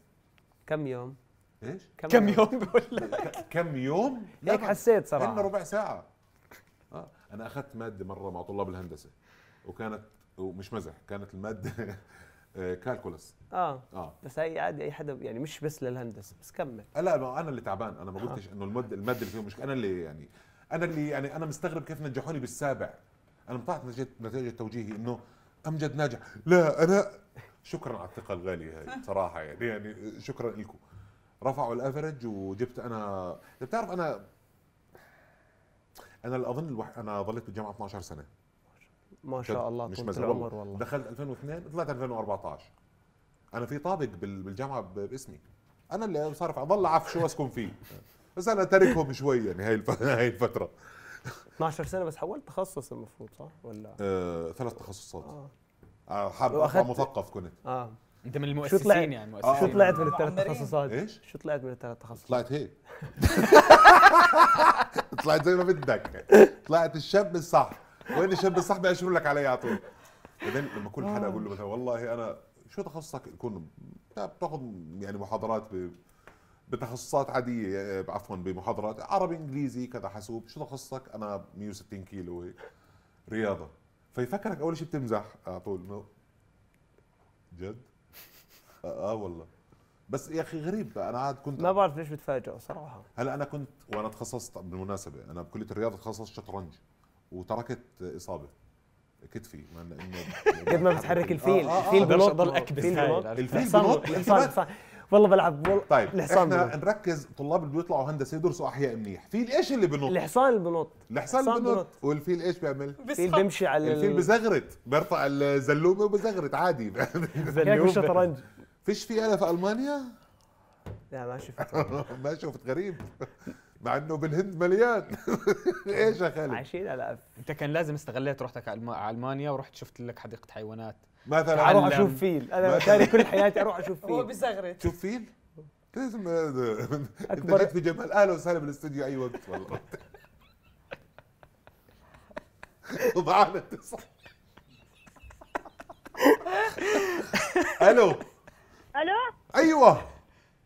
كم يوم؟ ايش؟ كم, كم يوم, بقول لك كم يوم؟ هيك إيه، حسيت صراحه انه ربع ساعه آه. انا اخذت ماده مره مع طلاب الهندسه وكانت ومش مزح كانت الماده كالكولس [LAUGHS] آه،, اه اه بس هي عادي اي حدا يعني مش بس للهندسه بس كمل لا ما انا اللي تعبان انا ما آه. قلتش آه. انه الماده الماده اللي فيها مشكله انا اللي يعني انا اللي يعني انا مستغرب كيف نجحوني بالسابع انا طلعت نتيجه نتيجه توجيهي انه امجد ناجح لا انا شكرا على الثقه الغاليه هاي صراحه يعني يعني شكرا لكم رفعوا الافرج وجبت انا بتعرف انا انا اللي اظن الوح... انا ظليت بالجامعه 12 سنه ما شاء الله مش طولت العمر والله دخلت 2002 طلعت 2014 انا في طابق بالجامعه باسمي انا اللي صارف ضل عف شو اسكن فيه بس انا تاركهم شوي يعني هاي هاي الفتره 12 سنه بس حولت تخصص المفروض صح ولا آه، ثلاث تخصصات آه. حرب ابقى مثقف كنت اه انت من المؤسسين شو طلعت يعني المؤسسين آه. شو طلعت من الثلاث تخصصات؟ ايش؟ شو طلعت من الثلاث تخصصات؟ طلعت هيك [LAUGHS] طلعت زي ما بدك طلعت الشاب الصح وين الشاب الصح بيأشروا لك علي على طول بعدين لما كل حدا اقول له مثلا والله انا شو تخصصك يكون بتاخذ يعني محاضرات ب... بتخصصات عاديه عفوا بمحاضرات عربي انجليزي كذا حاسوب شو تخصصك انا 160 كيلو هيك رياضه فيفكرك اول شيء بتمزح على طول انه جد؟ آه،, اه, والله بس يا اخي غريب انا عاد كنت ما بعرف ليش بتفاجئ صراحه هلا انا كنت وانا تخصصت بالمناسبه انا بكليه الرياضه تخصصت شطرنج وتركت اصابه كتفي ما انه قد ما بتحرك [LAUGHS] الفيل آه،, آه آه الفيل بنط الفيل بنط الفيل بنط والله بلعب والله طيب الحصان احنا بلعب. نركز طلاب اللي بيطلعوا هندسه يدرسوا احياء منيح في الايش اللي بنط الحصان اللي بنط الحصان اللي بنط والفيل ايش بيعمل الفيل بيمشي على الفيل بزغرت بيرفع الزلومه وبزغرت عادي [LAUGHS] زلومه الشطرنج فيش في اله في المانيا لا ما شفت [LAUGHS] ما شفت غريب مع انه بالهند مليان [LAUGHS] ايش يا خالد؟ عايشين لا انت كان لازم استغليت روحتك على المانيا ورحت شفت لك حديقه حيوانات مثلا يعني اروح اشوف فيل انا تاني كل حياتي اروح اشوف [LAUGHS] فيل هو بيستغرب تشوف فيل؟ [LAUGHS] اكبر في جمال اهلا وسهلا بالاستوديو اي وقت والله [LAUGHS] ومعانا اتصال الو الو ايوه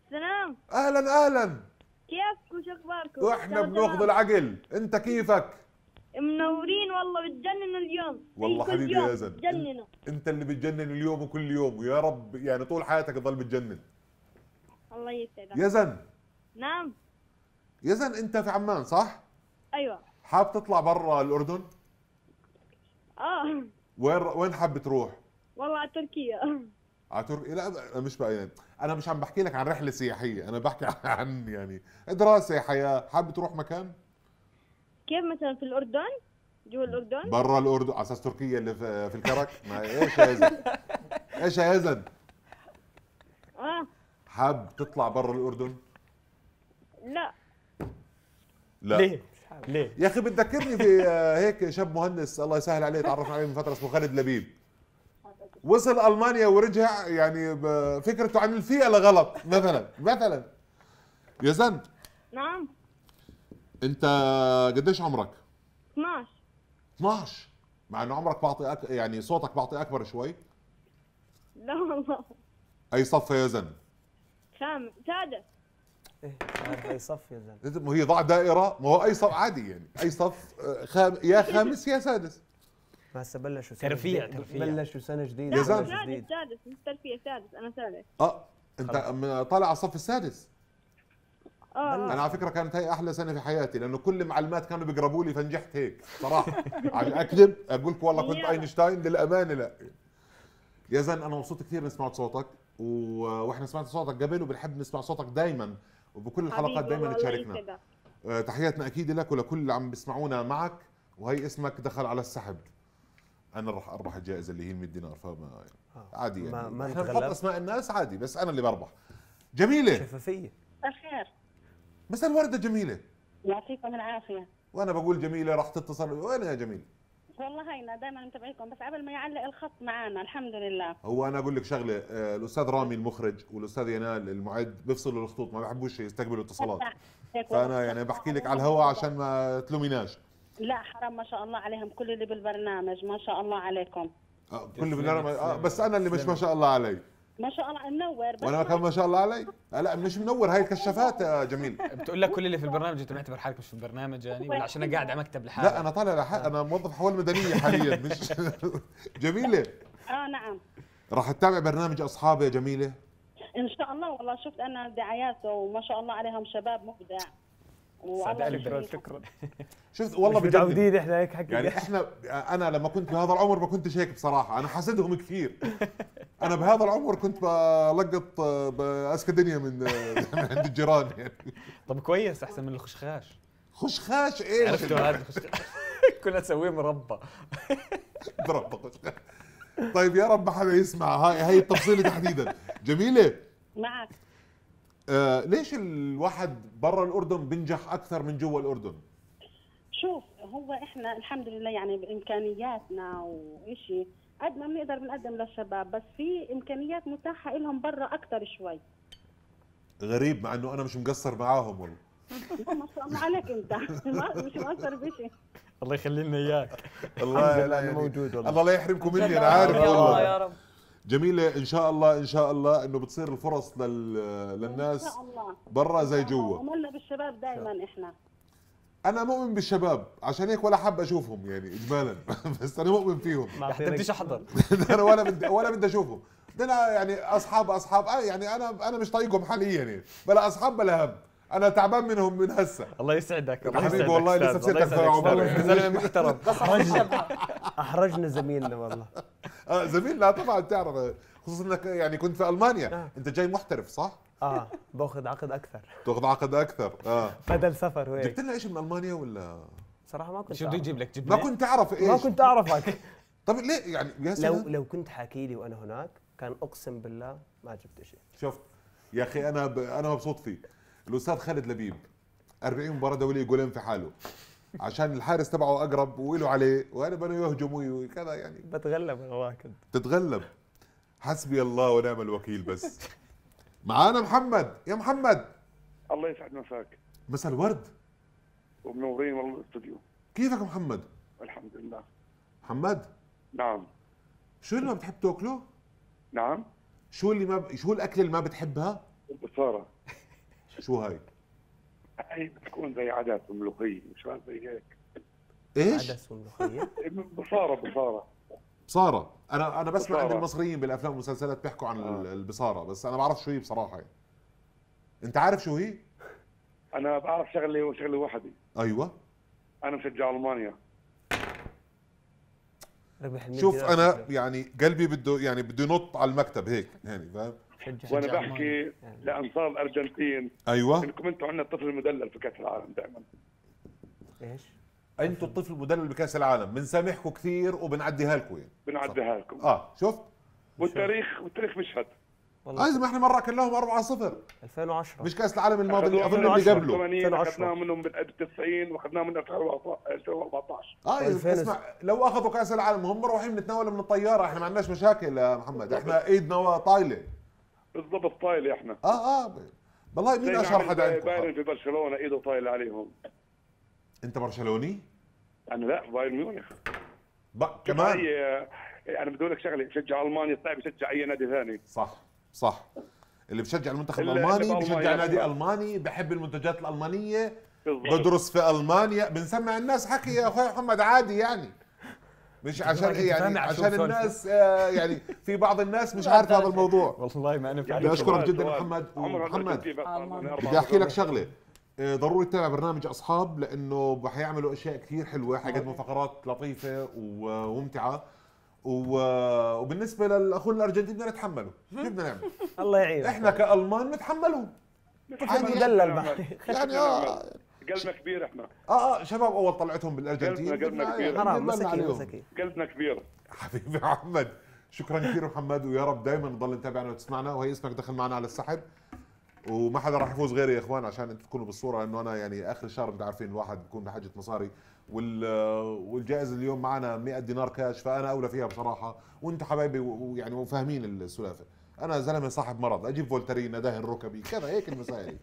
سلام اهلا اهلا كيفكم شو اخباركم؟ واحنا بناخذ العقل، انت كيفك؟ منورين والله بتجننوا اليوم والله حبيبي يا زلمه جننوا. انت اللي بتجنن اليوم وكل يوم ويا رب يعني طول حياتك تضل بتجنن الله يسعدك يزن نعم يزن انت في عمان صح؟ ايوه حاب تطلع برا الاردن؟ اه وين وين حاب تروح؟ والله على تركيا على تركيا لا مش بقى يعني انا مش عم بحكي لك عن رحله سياحيه انا بحكي [LAUGHS] عن يعني دراسه حياه حاب تروح مكان؟ كيف مثلا في الاردن جوا الاردن برا الاردن على اساس تركيا اللي في الكرك ما ايش يا يزن ايش يا يزن اه حاب تطلع برا الاردن لا لا ليه ليه يا اخي بتذكرني بهيك آه، شاب مهندس الله يسهل عليه تعرف عليه من فتره اسمه خالد لبيب وصل المانيا ورجع يعني فكرته عن الفئه لغلط مثلا مثلا يا زن نعم انت قديش عمرك 12 12 مع انه عمرك بعطي أك... يعني صوتك بعطي اكبر شوي لا والله اي صف يا زن خامس سادس اي صف يا زلمه [LAUGHS] ما هي ضع دائره ما هو اي صف عادي يعني اي صف خام يا خامس يا سادس ما هسه بلشوا سنه ترفيع ترفيع بلشوا سنه جديده يا زلمه سادس سادس مش ترفيع سادس انا سادس اه انت طالع على الصف السادس آه. انا على فكره كانت هي احلى سنه في حياتي لانه كل المعلمات كانوا بيقربوا لي فنجحت هيك صراحه [LAUGHS] على اكذب اقول لك والله كنت اينشتاين للامانه لا يا انا مبسوط كثير نسمع سمعت صوتك و... واحنا سمعت صوتك قبل وبنحب نسمع صوتك دائما وبكل الحلقات دائما تشاركنا آه، تحياتنا اكيد لك ولكل اللي عم بيسمعونا معك وهي اسمك دخل على السحب انا راح اربح الجائزه اللي هي 100 دينار فما آه. عادي يعني ما, ما احنا بنحط اسماء الناس عادي بس انا اللي بربح جميله شفافيه الخير بس الورده جميله يعطيكم العافيه وانا بقول جميله راح تتصل وين يا جميل والله هينا دائما متابعيكم بس قبل ما يعلق الخط معنا الحمد لله هو انا اقول لك شغله آه، الاستاذ رامي المخرج والاستاذ ينال المعد بيفصلوا الخطوط ما بحبوش يستقبلوا اتصالات فانا يعني بحكي لك على الهواء عشان ما تلوميناش لا حرام ما شاء الله عليهم كل اللي بالبرنامج ما شاء الله عليكم آه، كل كل بالبرنامج آه، بس انا اللي مش ما شاء الله علي ما شاء الله منور وانا كان ما شاء الله علي لا مش منور هاي الكشافات يا جميل بتقول لك كل اللي في البرنامج انت معتبر حالك مش في البرنامج يعني ولا عشان انا قاعد على مكتب لحالي لا انا طالع لح... آه. انا موظف حول مدنيه حاليا مش [LAUGHS] جميله اه نعم راح تتابع برنامج اصحابي يا جميله ان شاء الله والله شفت انا دعاياته وما شاء الله عليهم شباب مبدع سعد شكرا شكرا [LAUGHS] شفت والله متعودين احنا هيك حكي يعني احنا انا لما كنت بهذا العمر ما كنتش هيك بصراحه انا حاسدهم كثير [LAUGHS] انا بهذا العمر كنت بلقط اسكى دنيا من, [LAUGHS] من عند الجيران يعني طب كويس احسن من الخشخاش خشخاش ايش عرفتوا هذا الخشخاش كنا نسويه مربى مربى خشخاش طيب يا رب ما حدا يسمع هاي هاي التفصيله تحديدا جميله معك آه ليش الواحد برا الاردن بنجح اكثر من جوا الاردن شوف هو احنا الحمد لله يعني بامكانياتنا وشيء قد ما بنقدر بنقدم للشباب بس في امكانيات متاحه لهم برا اكثر شوي غريب مع انه انا مش مقصر معاهم والله [LAUGHS] ما شاء الله عليك انت مش مقصر بشيء الله يخلي لنا اياك الله لا يعني موجود والله الله لا يحرمكم مني انا عارف والله يا رب جميله ان شاء الله ان شاء الله انه بتصير الفرص لل... للناس ان شاء الله برا زي جوا املنا بالشباب دائما احنا انا مؤمن بالشباب عشان هيك ولا حاب اشوفهم يعني اجمالا [LAUGHS] بس انا مؤمن فيهم حتى بديش احضر [LAUGHS] ولا بدي ولا بدي اشوفهم ده انا يعني اصحاب اصحاب آه، يعني انا انا مش طايقهم حاليا يعني بلا اصحاب بلا هم انا تعبان منهم من هسه الله يسعدك الله يسعدك حبيبي والله لسه بصيرك زلمه محترم احرجنا زميلنا والله اه طبعا تعرف خصوصا انك يعني كنت في المانيا آه. انت جاي محترف صح؟ اه باخذ عقد اكثر تاخذ عقد اكثر اه بدل سفر وهيك جبت لنا شيء من المانيا ولا؟ صراحه ما كنت شو بده يجيب لك ما كنت اعرف ايش ما كنت اعرفك [LAUGHS] طيب ليه يعني يا سيدي لو لو كنت حاكي لي وانا هناك كان اقسم بالله ما جبت شيء شفت يا اخي انا ب... انا مبسوط فيه الاستاذ خالد لبيب 40 مباراه دوليه جولين في حاله عشان الحارس تبعه اقرب وله عليه وانا بنوا يهجموا وكذا يعني بتغلب انا واكد تتغلب حسبي الله ونعم الوكيل بس معانا محمد يا محمد الله يسعد مساك مساء الورد ومنورين والله الاستوديو كيفك محمد الحمد لله محمد نعم شو اللي ما بتحب تاكله نعم شو اللي ما ب... شو الاكل اللي ما بتحبها البصاره شو هاي؟ هي بتكون زي عدس وملوخيه مشان زي هيك ايش؟ عدس وملوخيه؟ [LAUGHS] بصاره بصاره بصاره انا انا بسمع بصارة. عند المصريين بالافلام والمسلسلات بيحكوا عن آه. البصاره بس انا ما بعرف شو هي بصراحه يعني. انت عارف شو هي؟ انا بعرف شغله وشغله وحده ايوه انا مشجع المانيا شوف انا يعني قلبي بده يعني بده ينط على المكتب هيك يعني فاهم وانا بحكي يعني. لانصار الارجنتين ايوه انكم انتم عندنا الطفل المدلل في كاس العالم دائما ايش؟ انتم الطفل المدلل بكاس العالم بنسامحكم كثير وبنعديها لكم يعني بنعديها لكم اه شفت؟ والتاريخ والتاريخ مشهد والله لازم آه، احنا مره كان لهم 4 0 2010 مش كاس العالم الماضي اللي اظن اللي قبله 2010 اخذناه منهم بال 90 واخذناه من 2014 اه اسمع لو اخذوا كاس العالم هم رايحين نتناول من الطياره احنا ما عندناش مشاكل يا محمد احنا ايدنا طايله بالضبط طايل احنا اه اه والله مين اشهر حدا عندكم؟ بايرن في برشلونه ايده طايله عليهم انت برشلوني؟ انا لا بايرن ميونخ كمان آه، انا بدي اقول لك شغله بشجع المانيا الطيب بشجع اي نادي ثاني صح صح اللي بشجع المنتخب الالماني بشجع نادي الماني بحب المنتجات الالمانيه بالضبط. بدرس في المانيا بنسمع الناس حكي يا اخوي محمد عادي يعني مش عشان يعني عشان الناس آه يعني في بعض الناس مش [LAUGHS] عارف هذا الموضوع والله ما نفع يعني اشكرك جدا محمد محمد آه، آه، بدي احكي لك شغله آه، ضروري تتابع برنامج اصحاب لانه حيعملوا اشياء كثير حلوه حيقدموا فقرات لطيفه وممتعه وبالنسبه للاخونا الارجنتيني نتحمله شو بدنا نعمل؟ [LAUGHS] الله يعينك احنا كالمان نتحمله عادي دلل يعني, يعني, يعني [LAUGHS] اه قلبنا كبير احنا اه اه شباب اول طلعتهم بالارجنتين قلبنا قلبنا كبير حرام مسكين قلبنا كبير حبيبي محمد شكرا كثير محمد ويا رب دائما تضل تتابعنا وتسمعنا وهي اسمك دخل معنا على السحب وما حدا راح يفوز غيري يا اخوان عشان انتم تكونوا بالصوره لانه انا يعني اخر الشهر انتم عارفين الواحد بيكون بحاجه مصاري وال والجائزه اليوم معنا 100 دينار كاش فانا اولى فيها بصراحه وانتم حبايبي ويعني وفاهمين السلافه انا زلمه صاحب مرض اجيب فولترين ادهن ركبي كذا هيك المسائل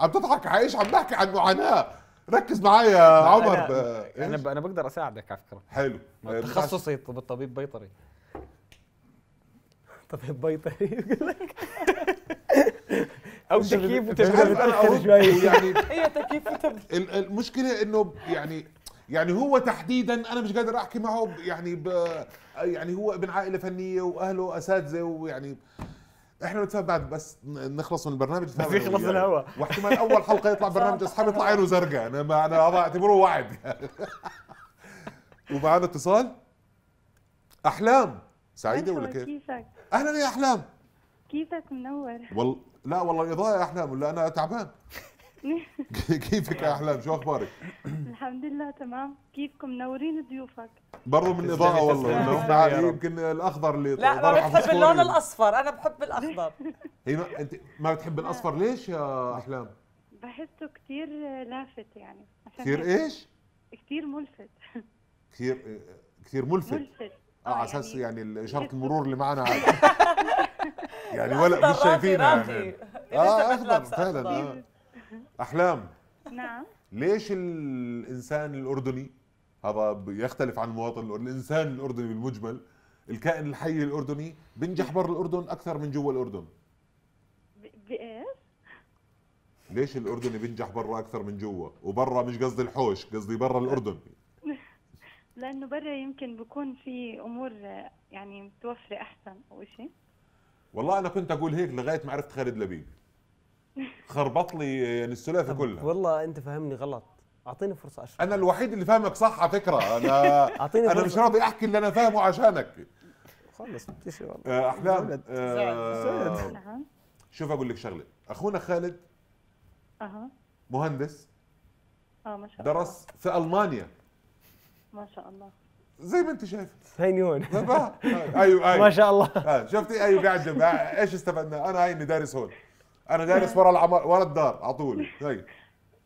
عم تضحك عايش عم بحكي عن معاناه ركز معايا يا عمر انا انا, بقدر اساعدك على فكره حلو آه، تخصصي بالطبيب بيطري طبيب بيطري [LAUGHS] يقول لك او تكييف وتبريد [LAUGHS] يعني [LAUGHS] هي تكييف وتبريد المشكله انه يعني يعني هو تحديدا انا مش قادر احكي معه يعني يعني هو ابن عائله فنيه واهله اساتذه ويعني احنا نتفاهم بعد بس نخلص من البرنامج بس يخلص الهواء واحتمال اول حلقه يطلع برنامج اصحاب يطلع عينه زرقاء انا ما انا اعتبره وعد [LAUGHS] وبعد اتصال احلام سعيده ولا كيف؟ كيفك؟ اهلا يا احلام كيفك منور والله لا والله الاضاءه يا احلام ولا انا تعبان [LAUGHS] كيفك يا احلام شو اخبارك الحمد لله تمام كيفكم منورين ضيوفك برضه من الاضاءه والله يمكن الاخضر اللي لا ما بتحب اللون الاصفر انا بحب الاخضر هي ما انت ما بتحب الاصفر ليش يا احلام بحسه كثير لافت يعني كثير ايش كثير ملفت كثير كثير ملفت ملفت اه, آه، على يعني اساس يعني, يعني اشاره المرور اللي معنا [LAUGHS] يعني ولا مش شايفينها يعني اه اخضر فعلا آه. احلام نعم ليش الانسان الاردني هذا يختلف عن المواطن الاردني الانسان الاردني بالمجمل الكائن الحي الاردني بنجح برا الاردن اكثر من جوا الاردن بايش ليش الاردني بنجح برا اكثر من جوا وبرا مش قصدي الحوش قصدي برا الاردن [LAUGHS] لانه برا يمكن بكون في امور يعني متوفره احسن او شيء والله انا كنت اقول هيك لغايه ما عرفت خالد لبيب خربط لي يعني السلافه كلها والله انت فاهمني غلط اعطيني فرصه اشرح انا الوحيد اللي فاهمك صح على فكره انا [LAUGHS] اعطيني انا مش راضي احكي اللي انا فاهمه عشانك خلص ابتسم والله آه، احلام آه نعم. شوف اقول لك شغله اخونا خالد اها مهندس اه ما شاء الله درس في المانيا ما شاء الله زي ما انت شايف هيني هون [LAUGHS] ايوه ايوه ما شاء الله آه، شفتي ايوه قاعد آه، ايش استفدنا انا هيني دارس هون انا دارس ورا العمار ورا الدار على طول هي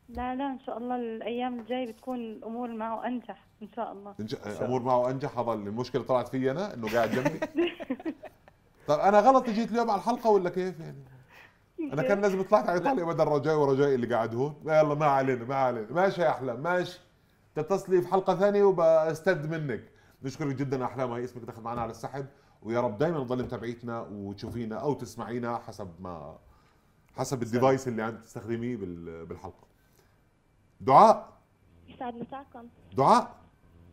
لا لا ان شاء الله الايام الجايه بتكون الامور معه انجح ان شاء الله إن شاء... الامور معه انجح هذا المشكله طلعت في انا انه قاعد جنبي [LAUGHS] طب انا غلط جيت اليوم على الحلقه ولا كيف يعني انا كان لازم طلعت على ايطاليا بدل رجائي ورجائي اللي قاعد هون يلا ما علينا ما علينا ماشي يا احلام ماشي تتصلي في حلقه ثانيه وبستد منك نشكرك جدا احلام هي اسمك دخل معنا على السحب ويا رب دائما تضل متابعيتنا وتشوفينا او تسمعينا حسب ما حسب الديفايس اللي عم تستخدميه بالحلقه دعاء يسعد مساكم دعاء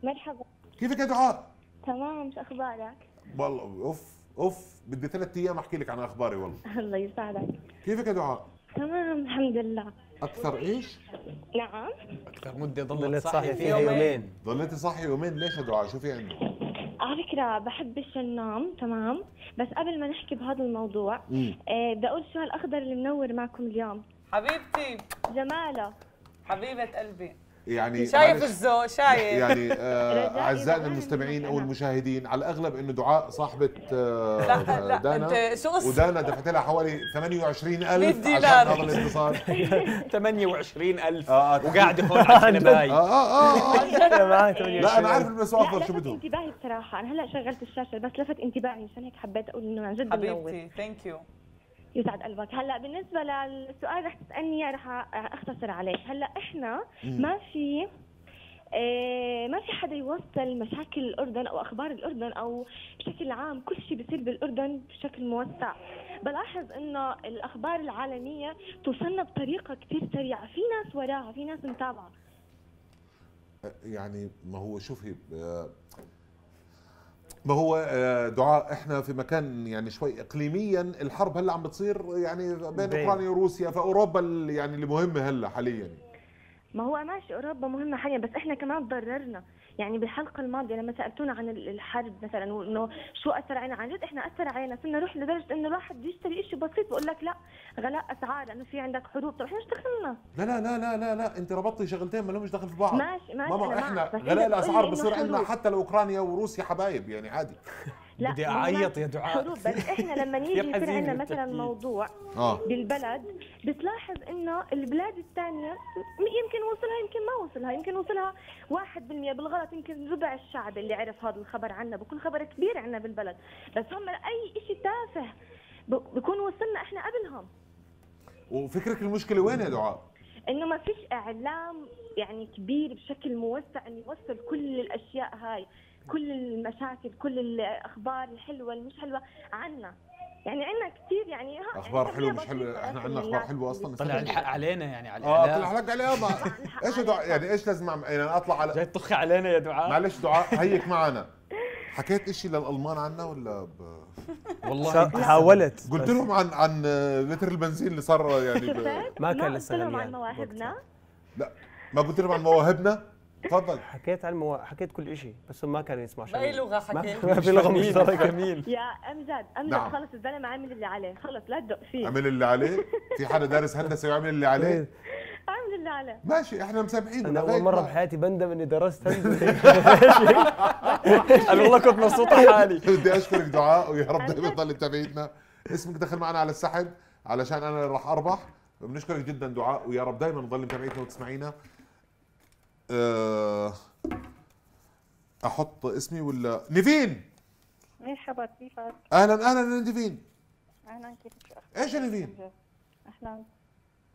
مرحبا كيفك يا دعاء تمام شو اخبارك والله اوف اوف بدي ثلاث ايام احكي لك عن اخباري والله [LAUGHS] الله يسعدك كيفك يا دعاء تمام الحمد لله اكثر ايش؟ نعم اكثر مده ضلت صاحيه فيها يومين ضليتي صاحيه يومين ليش يا دعاء شو في عنده؟ على فكرة بحبش النوم تمام بس قبل ما نحكي بهذا الموضوع إيه، بدي اقول شو هالاخضر اللي منور معكم اليوم حبيبتي جمالة حبيبة قلبي يعني شايف الزو شايف يعني آه، [LAUGHS] اعزائنا المستمعين او المشاهدين على الاغلب انه دعاء صاحبه آه، لا دانا ودانا دفعت لها حوالي 28000 عشان هذا الاتصال 28000 [LAUGHS] آه، وقاعد يخون على باي اه اه اه [LAUGHS] لا انا عارف بس افضل شو بدهم انتباهي بصراحه انا هلا شغلت الشاشه بس لفت انتباهي عشان هيك حبيت اقول انه عن جد حبيبتي ثانك يو يسعد قلبك هلا بالنسبه للسؤال رح تسالني رح اختصر عليك هلا احنا ما في إيه ما في حدا يوصل مشاكل الاردن او اخبار الاردن او بشكل عام كل شيء بيصير بالاردن بشكل موسع بلاحظ انه الاخبار العالميه توصلنا بطريقه كثير سريعه في ناس وراها في ناس متابعه يعني ما هو شوفي آه، ما هو آه، دعاء احنا في مكان يعني شوي اقليميا الحرب هلا عم بتصير يعني بين اوكرانيا وروسيا فاوروبا يعني اللي مهمه هلا حاليا ما هو ماشي اوروبا مهمه حاليا بس احنا كمان تضررنا يعني بالحلقه الماضيه لما سالتونا عن الحرب مثلا وانه شو اثر علينا عن جد احنا اثر علينا صرنا نروح لدرجه انه الواحد يشتري شيء بسيط بقول لك لا غلاء اسعار لانه في عندك حروب طب احنا ايش دخلنا؟ لا لا لا لا لا لا انت ربطتي شغلتين ما لهمش دخل في بعض ماشي ماشي ماما احنا غلاء الاسعار بصير عندنا حتى لاوكرانيا وروسيا حبايب يعني عادي [LAUGHS] لا بدي اعيط يا دعاء حروب بس احنا لما [LAUGHS] نيجي يكون عندنا مثلا موضوع آه. بالبلد بتلاحظ انه البلاد الثانيه يمكن وصلها يمكن ما وصلها يمكن وصلها 1% بالغلط يمكن ربع الشعب اللي عرف هذا الخبر عنا بكون خبر كبير عنا بالبلد بس هم اي شيء تافه بكون وصلنا احنا قبلهم وفكرك المشكله وين يا دعاء؟ انه ما فيش اعلام يعني كبير بشكل موسع انه يوصل كل الاشياء هاي كل المشاكل كل الاخبار الحلوه المش حلوه عنا يعني عندنا كثير يعني،, يعني اخبار حلوه مش حلوه احنا عندنا اخبار حلوه اصلا طلع الحق علينا يعني على اه طلع الحق علينا ما [LAUGHS] ايش دعاء يعني ايش لازم اعمل يعني اطلع على جاي تطخي علينا يا دعاء معلش دعاء هيك معنا حكيت اشي للالمان عنا ولا ب... والله حاولت قلت لهم عن عن لتر البنزين اللي صار يعني ب... [LAUGHS] ما كان لسه لهم عن مواهبنا لا ما قلت لهم عن مواهبنا تفضل حكيت علم حكيت كل شيء بس ما كان يسمع شيء باي لغه حكيت ما [LAUGHS] في لغه مشتركه جميل يا امجد امجد نعم. خلص الزلمه عامل اللي عليه خلص لا تدق فيه عامل اللي عليه [LAUGHS] في حدا دارس هندسه وعامل اللي عليه [LAUGHS] عامل اللي عليه ماشي احنا مسامحين انا اول مره بحياتي بندم اني درست هندسه انا والله كنت مبسوط حالي بدي اشكرك دعاء ويا رب دايما تضل متابعتنا اسمك دخل معنا على السحب علشان انا اللي راح اربح بنشكرك جدا دعاء ويا رب دايما تضل متابعينا وتسمعينا آه، احط اسمي ولا نيفين مرحبا كيفك؟ اهلا اهلا نيفين اهلا كيفك ايش يا نيفين؟ اهلا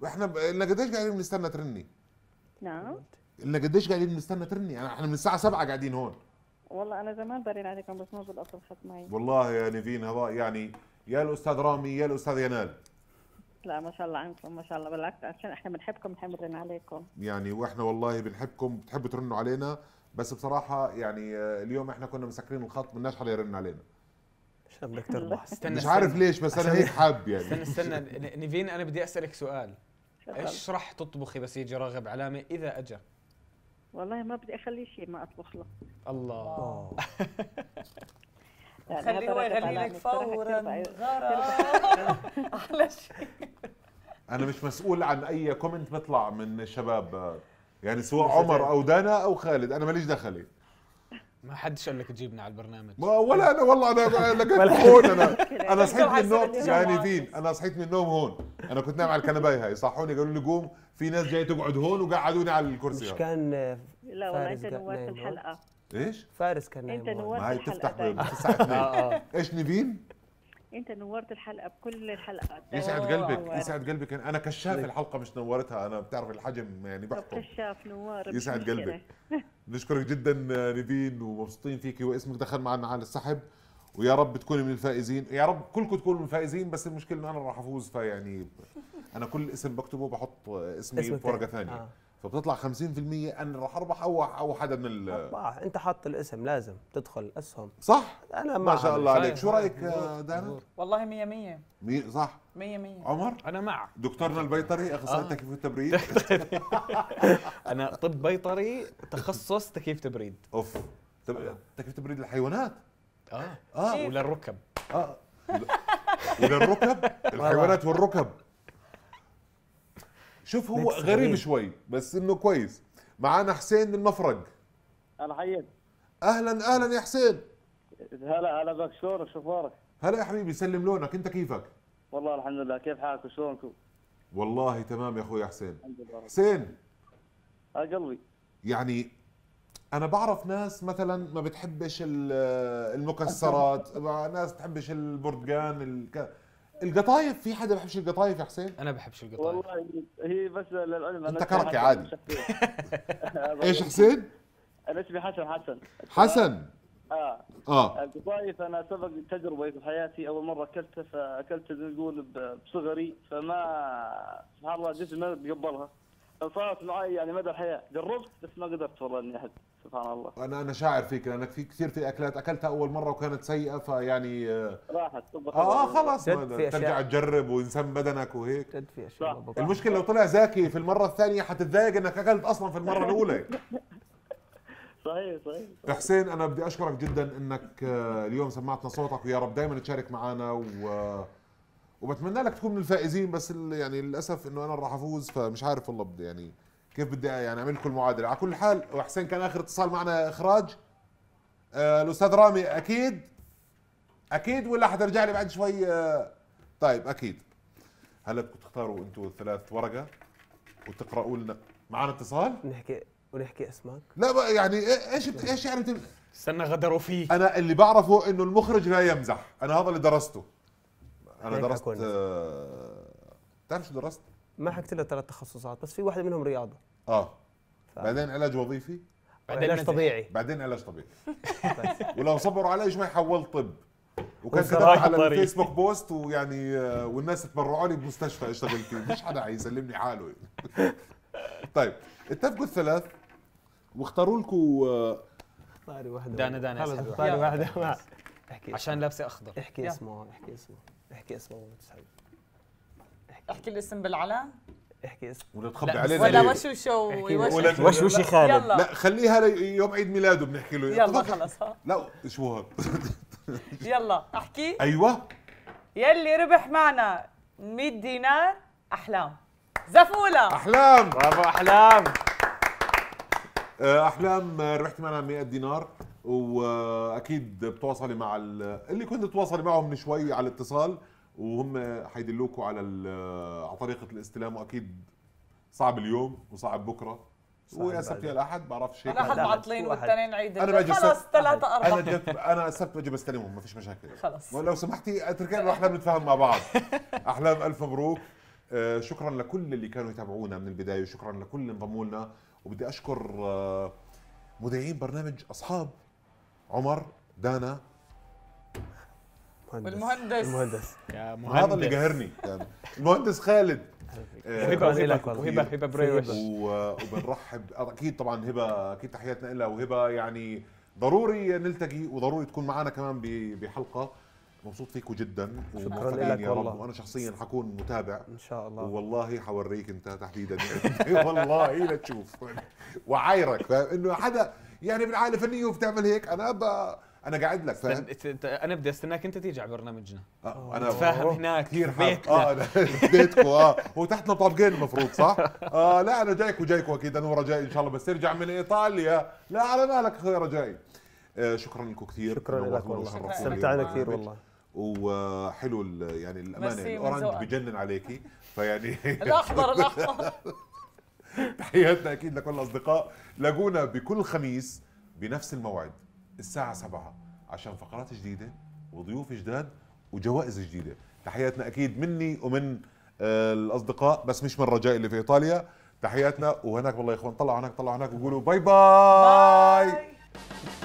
احنا لنا قديش قاعدين بنستنى ترني؟ نعم لنا قديش قاعدين بنستنى ترني؟ احنا من الساعة 7 قاعدين هون والله انا زمان برين عليكم بس ما بالاصل خط معي والله يا نيفين هذا يعني يا الاستاذ رامي يا الاستاذ ينال لا ما شاء الله عنكم ما شاء الله بالعكس عشان احنا بنحبكم بنحب نرن عليكم يعني واحنا والله بنحبكم بتحبوا ترنوا علينا بس بصراحه يعني آه، اليوم احنا كنا مسكرين الخط بدناش حدا يرن علينا عشان بدك استنى مش عارف ليش بس انا هيك حاب يعني استنى استنى [LAUGHS] نيفين انا بدي اسالك سؤال ايش راح تطبخي بس يجي راغب علامه اذا اجى والله ما بدي اخلي شيء ما اطبخ له الله آه. [LAUGHS] يعني خليه يغني لك فورا احلى [LAUGHS] شيء انا مش مسؤول عن اي كومنت بيطلع من شباب يعني سواء عمر او دانا او خالد انا ماليش دخلي ما حدش قال لك تجيبنا على البرنامج ما ولا انا والله انا [LAUGHS] لقيت هون انا انا صحيت من النوم يعني دين انا صحيت من النوم هون انا كنت نايم على الكنبايه هاي صحوني قالوا لي قوم في ناس جايه تقعد هون وقعدوني على الكرسي مش كان لا والله انت نورت الحلقه ايش؟ فارس كان انت نورت الحلقة آه. تفتح [LAUGHS] آه،, اه ايش نبيل؟ انت نورت الحلقه بكل الحلقات [LAUGHS] يسعد قلبك يسعد قلبك انا كشاف الحلقه مش نورتها انا بتعرف الحجم يعني بحكم كشاف نوار يسعد قلبك [LAUGHS] نشكرك جدا نيفين ومبسوطين فيكي واسمك دخل معنا على السحب ويا رب تكوني من الفائزين يا رب كلكم تكونوا من الفائزين بس المشكله انه انا راح افوز فيعني انا كل اسم بكتبه بحط اسمي في ورقه ثانيه آه. فبتطلع 50% انا راح اربح او او حدا من ال ارباح انت حاط الاسم لازم تدخل اسهم صح انا ما شاء الله عليك شو رايك آه، دانا والله 100 100 100 صح 100 100 عمر انا مع دكتورنا البيطري آه. اخصائي آه. تكييف التبريد [LAUGHS] انا طب بيطري تخصص تكييف تبريد اوف تكييف تبريد الحيوانات اه اه وللركب اه وللركب [LAUGHS] الحيوانات والركب شوف هو غريب شوي بس انه كويس معانا حسين من المفرج انا حيك اهلا اهلا يا حسين هلا هلا بك شلونك شو اخبارك؟ هلا يا حبيبي سلم لونك انت كيفك؟ والله الحمد لله كيف حالك وشلونكم؟ والله تمام يا اخوي حسين حسين آه، قلبي يعني انا بعرف ناس مثلا ما بتحبش المكسرات [LAUGHS] ناس بتحبش البرتقان الك... القطايف في حدا بحبش القطايف يا حسين؟ انا بحبش القطايف والله هي بس للعلم انت كركي عادي [LAUGHS] ايش حسين؟ انا اسمي حسن حسن حسن اه اه القطايف انا سبق تجربه في حياتي اول مره اكلتها فاكلتها زي ما نقول بصغري فما سبحان الله جسمي بيقبلها صارت معي يعني مدى الحياه جربت بس ما قدرت والله اني احد سبحان الله انا انا شاعر فيك لانك في كثير في اكلات اكلتها اول مره وكانت سيئه فيعني آه، راحت آه،, اه خلاص ترجع تجرب وينسم بدنك وهيك تدفي اشياء المشكله لو طلع زاكي في المره الثانيه حتتضايق انك اكلت اصلا في المره الاولى [LAUGHS] صحيح صحيح حسين انا بدي اشكرك جدا انك آه، اليوم سمعتنا صوتك ويا رب دائما تشارك معنا و وبتمنى لك تكون من الفائزين بس يعني للاسف انه انا راح افوز فمش عارف والله بدي يعني كيف بدي يعني اعمل لكم المعادله على كل حال وحسين كان اخر اتصال معنا اخراج آه الاستاذ رامي اكيد اكيد ولا حترجع لي بعد شوي آه طيب اكيد هلا بدكم تختاروا انتم الثلاث ورقه وتقراوا لنا معنا اتصال نحكي ونحكي اسمك لا بقى يعني ايش ايش يعني استنى غدروا فيه انا اللي بعرفه انه المخرج لا يمزح انا هذا اللي درسته انا إيه، درست آه، تعرف شو درست؟ ما حكيت لها ثلاث تخصصات بس في واحده منهم رياضه اه ف... بعدين علاج وظيفي بعدين علاج طبيعي بعدين علاج طبيعي [LAUGHS] ولو صبروا علي شوي حولت طب وكان كتبت على الفيسبوك بوست ويعني آه، والناس تبرعوا لي بمستشفى اشتغل فيه مش حدا حيسلمني حاله [LAUGHS] طيب اتفقوا الثلاث واختاروا لكم اختاري آه، واحدة دانا دانا اختاري واحدة [LAUGHS] عشان لابسة اخضر احكي اسمه احكي اسمه احكي اسمه ما بتسحب احكي الاسم بالعلن احكي اسم ولا تخبي علينا ولا وشو شو وش وشي خالد لا خليها يوم عيد ميلاده بنحكي له يلا خلص ها لا شو هاد [LAUGHS] يلا احكي ايوه يلي ربح معنا 100 دينار احلام زفوله احلام برافو احلام آه، احلام ربحت معنا 100 دينار واكيد بتواصلي مع اللي كنت تواصلي معهم من شوي على الاتصال وهم حيدلوكوا على على طريقه الاستلام واكيد صعب اليوم وصعب بكره ويا السبت يا الاحد بعرفش هيك الاحد معطلين والثنين عيد انا باجي خلص ثلاثة أربعة انا انا السبت باجي بستلمهم ما فيش مشاكل خلص ولو سمحتي اتركينا احلام بنتفاهم مع بعض [LAUGHS] احلام الف مبروك آه، شكرا لكل اللي كانوا يتابعونا من البدايه وشكرا لكل اللي انضموا لنا وبدي اشكر آه، مذيعين برنامج اصحاب عمر دانا مهندس والمهندس المهندس يا مهندس هذا اللي قاهرني يعني. المهندس خالد هبه هبه هبه بريوش وبنرحب اكيد طبعا هبه اكيد تحياتنا لها وهبه يعني ضروري نلتقي وضروري تكون معنا كمان بحلقه مبسوط فيكم جدا شكرا لك يا والله. رب وانا شخصيا حكون متابع ان شاء الله والله حوريك انت تحديدا [LAUGHS] والله لا تشوف وعايرك انه حدا يعني من عائله فنيه وبتعمل هيك انا ب... انا قاعد لك فاهم انا بدي استناك انت تيجي على برنامجنا آه انا فاهم هناك كثير بيتنا اه [LAUGHS] بيتكم اه هو تحتنا طابقين المفروض صح؟ اه لا انا جايك وجايك اكيد انا ورا جاي ان شاء الله بس ترجع من ايطاليا لا على بالك اخوي رجاي آه شكرا لكم كثير شكرا لك والله استمتعنا كثير والله وحلو يعني الامانه الاورنج بجنن عليكي فيعني [LAUGHS] الاخضر الاخضر [LAUGHS] [LAUGHS] تحياتنا اكيد لكل الاصدقاء لاقونا بكل خميس بنفس الموعد الساعه 7 عشان فقرات جديده وضيوف جداد وجوائز جديده تحياتنا اكيد مني ومن آه، الاصدقاء بس مش من رجائي اللي في ايطاليا تحياتنا وهناك والله يا اخوان طلعوا هناك طلعوا هناك وقولوا باي باي, باي.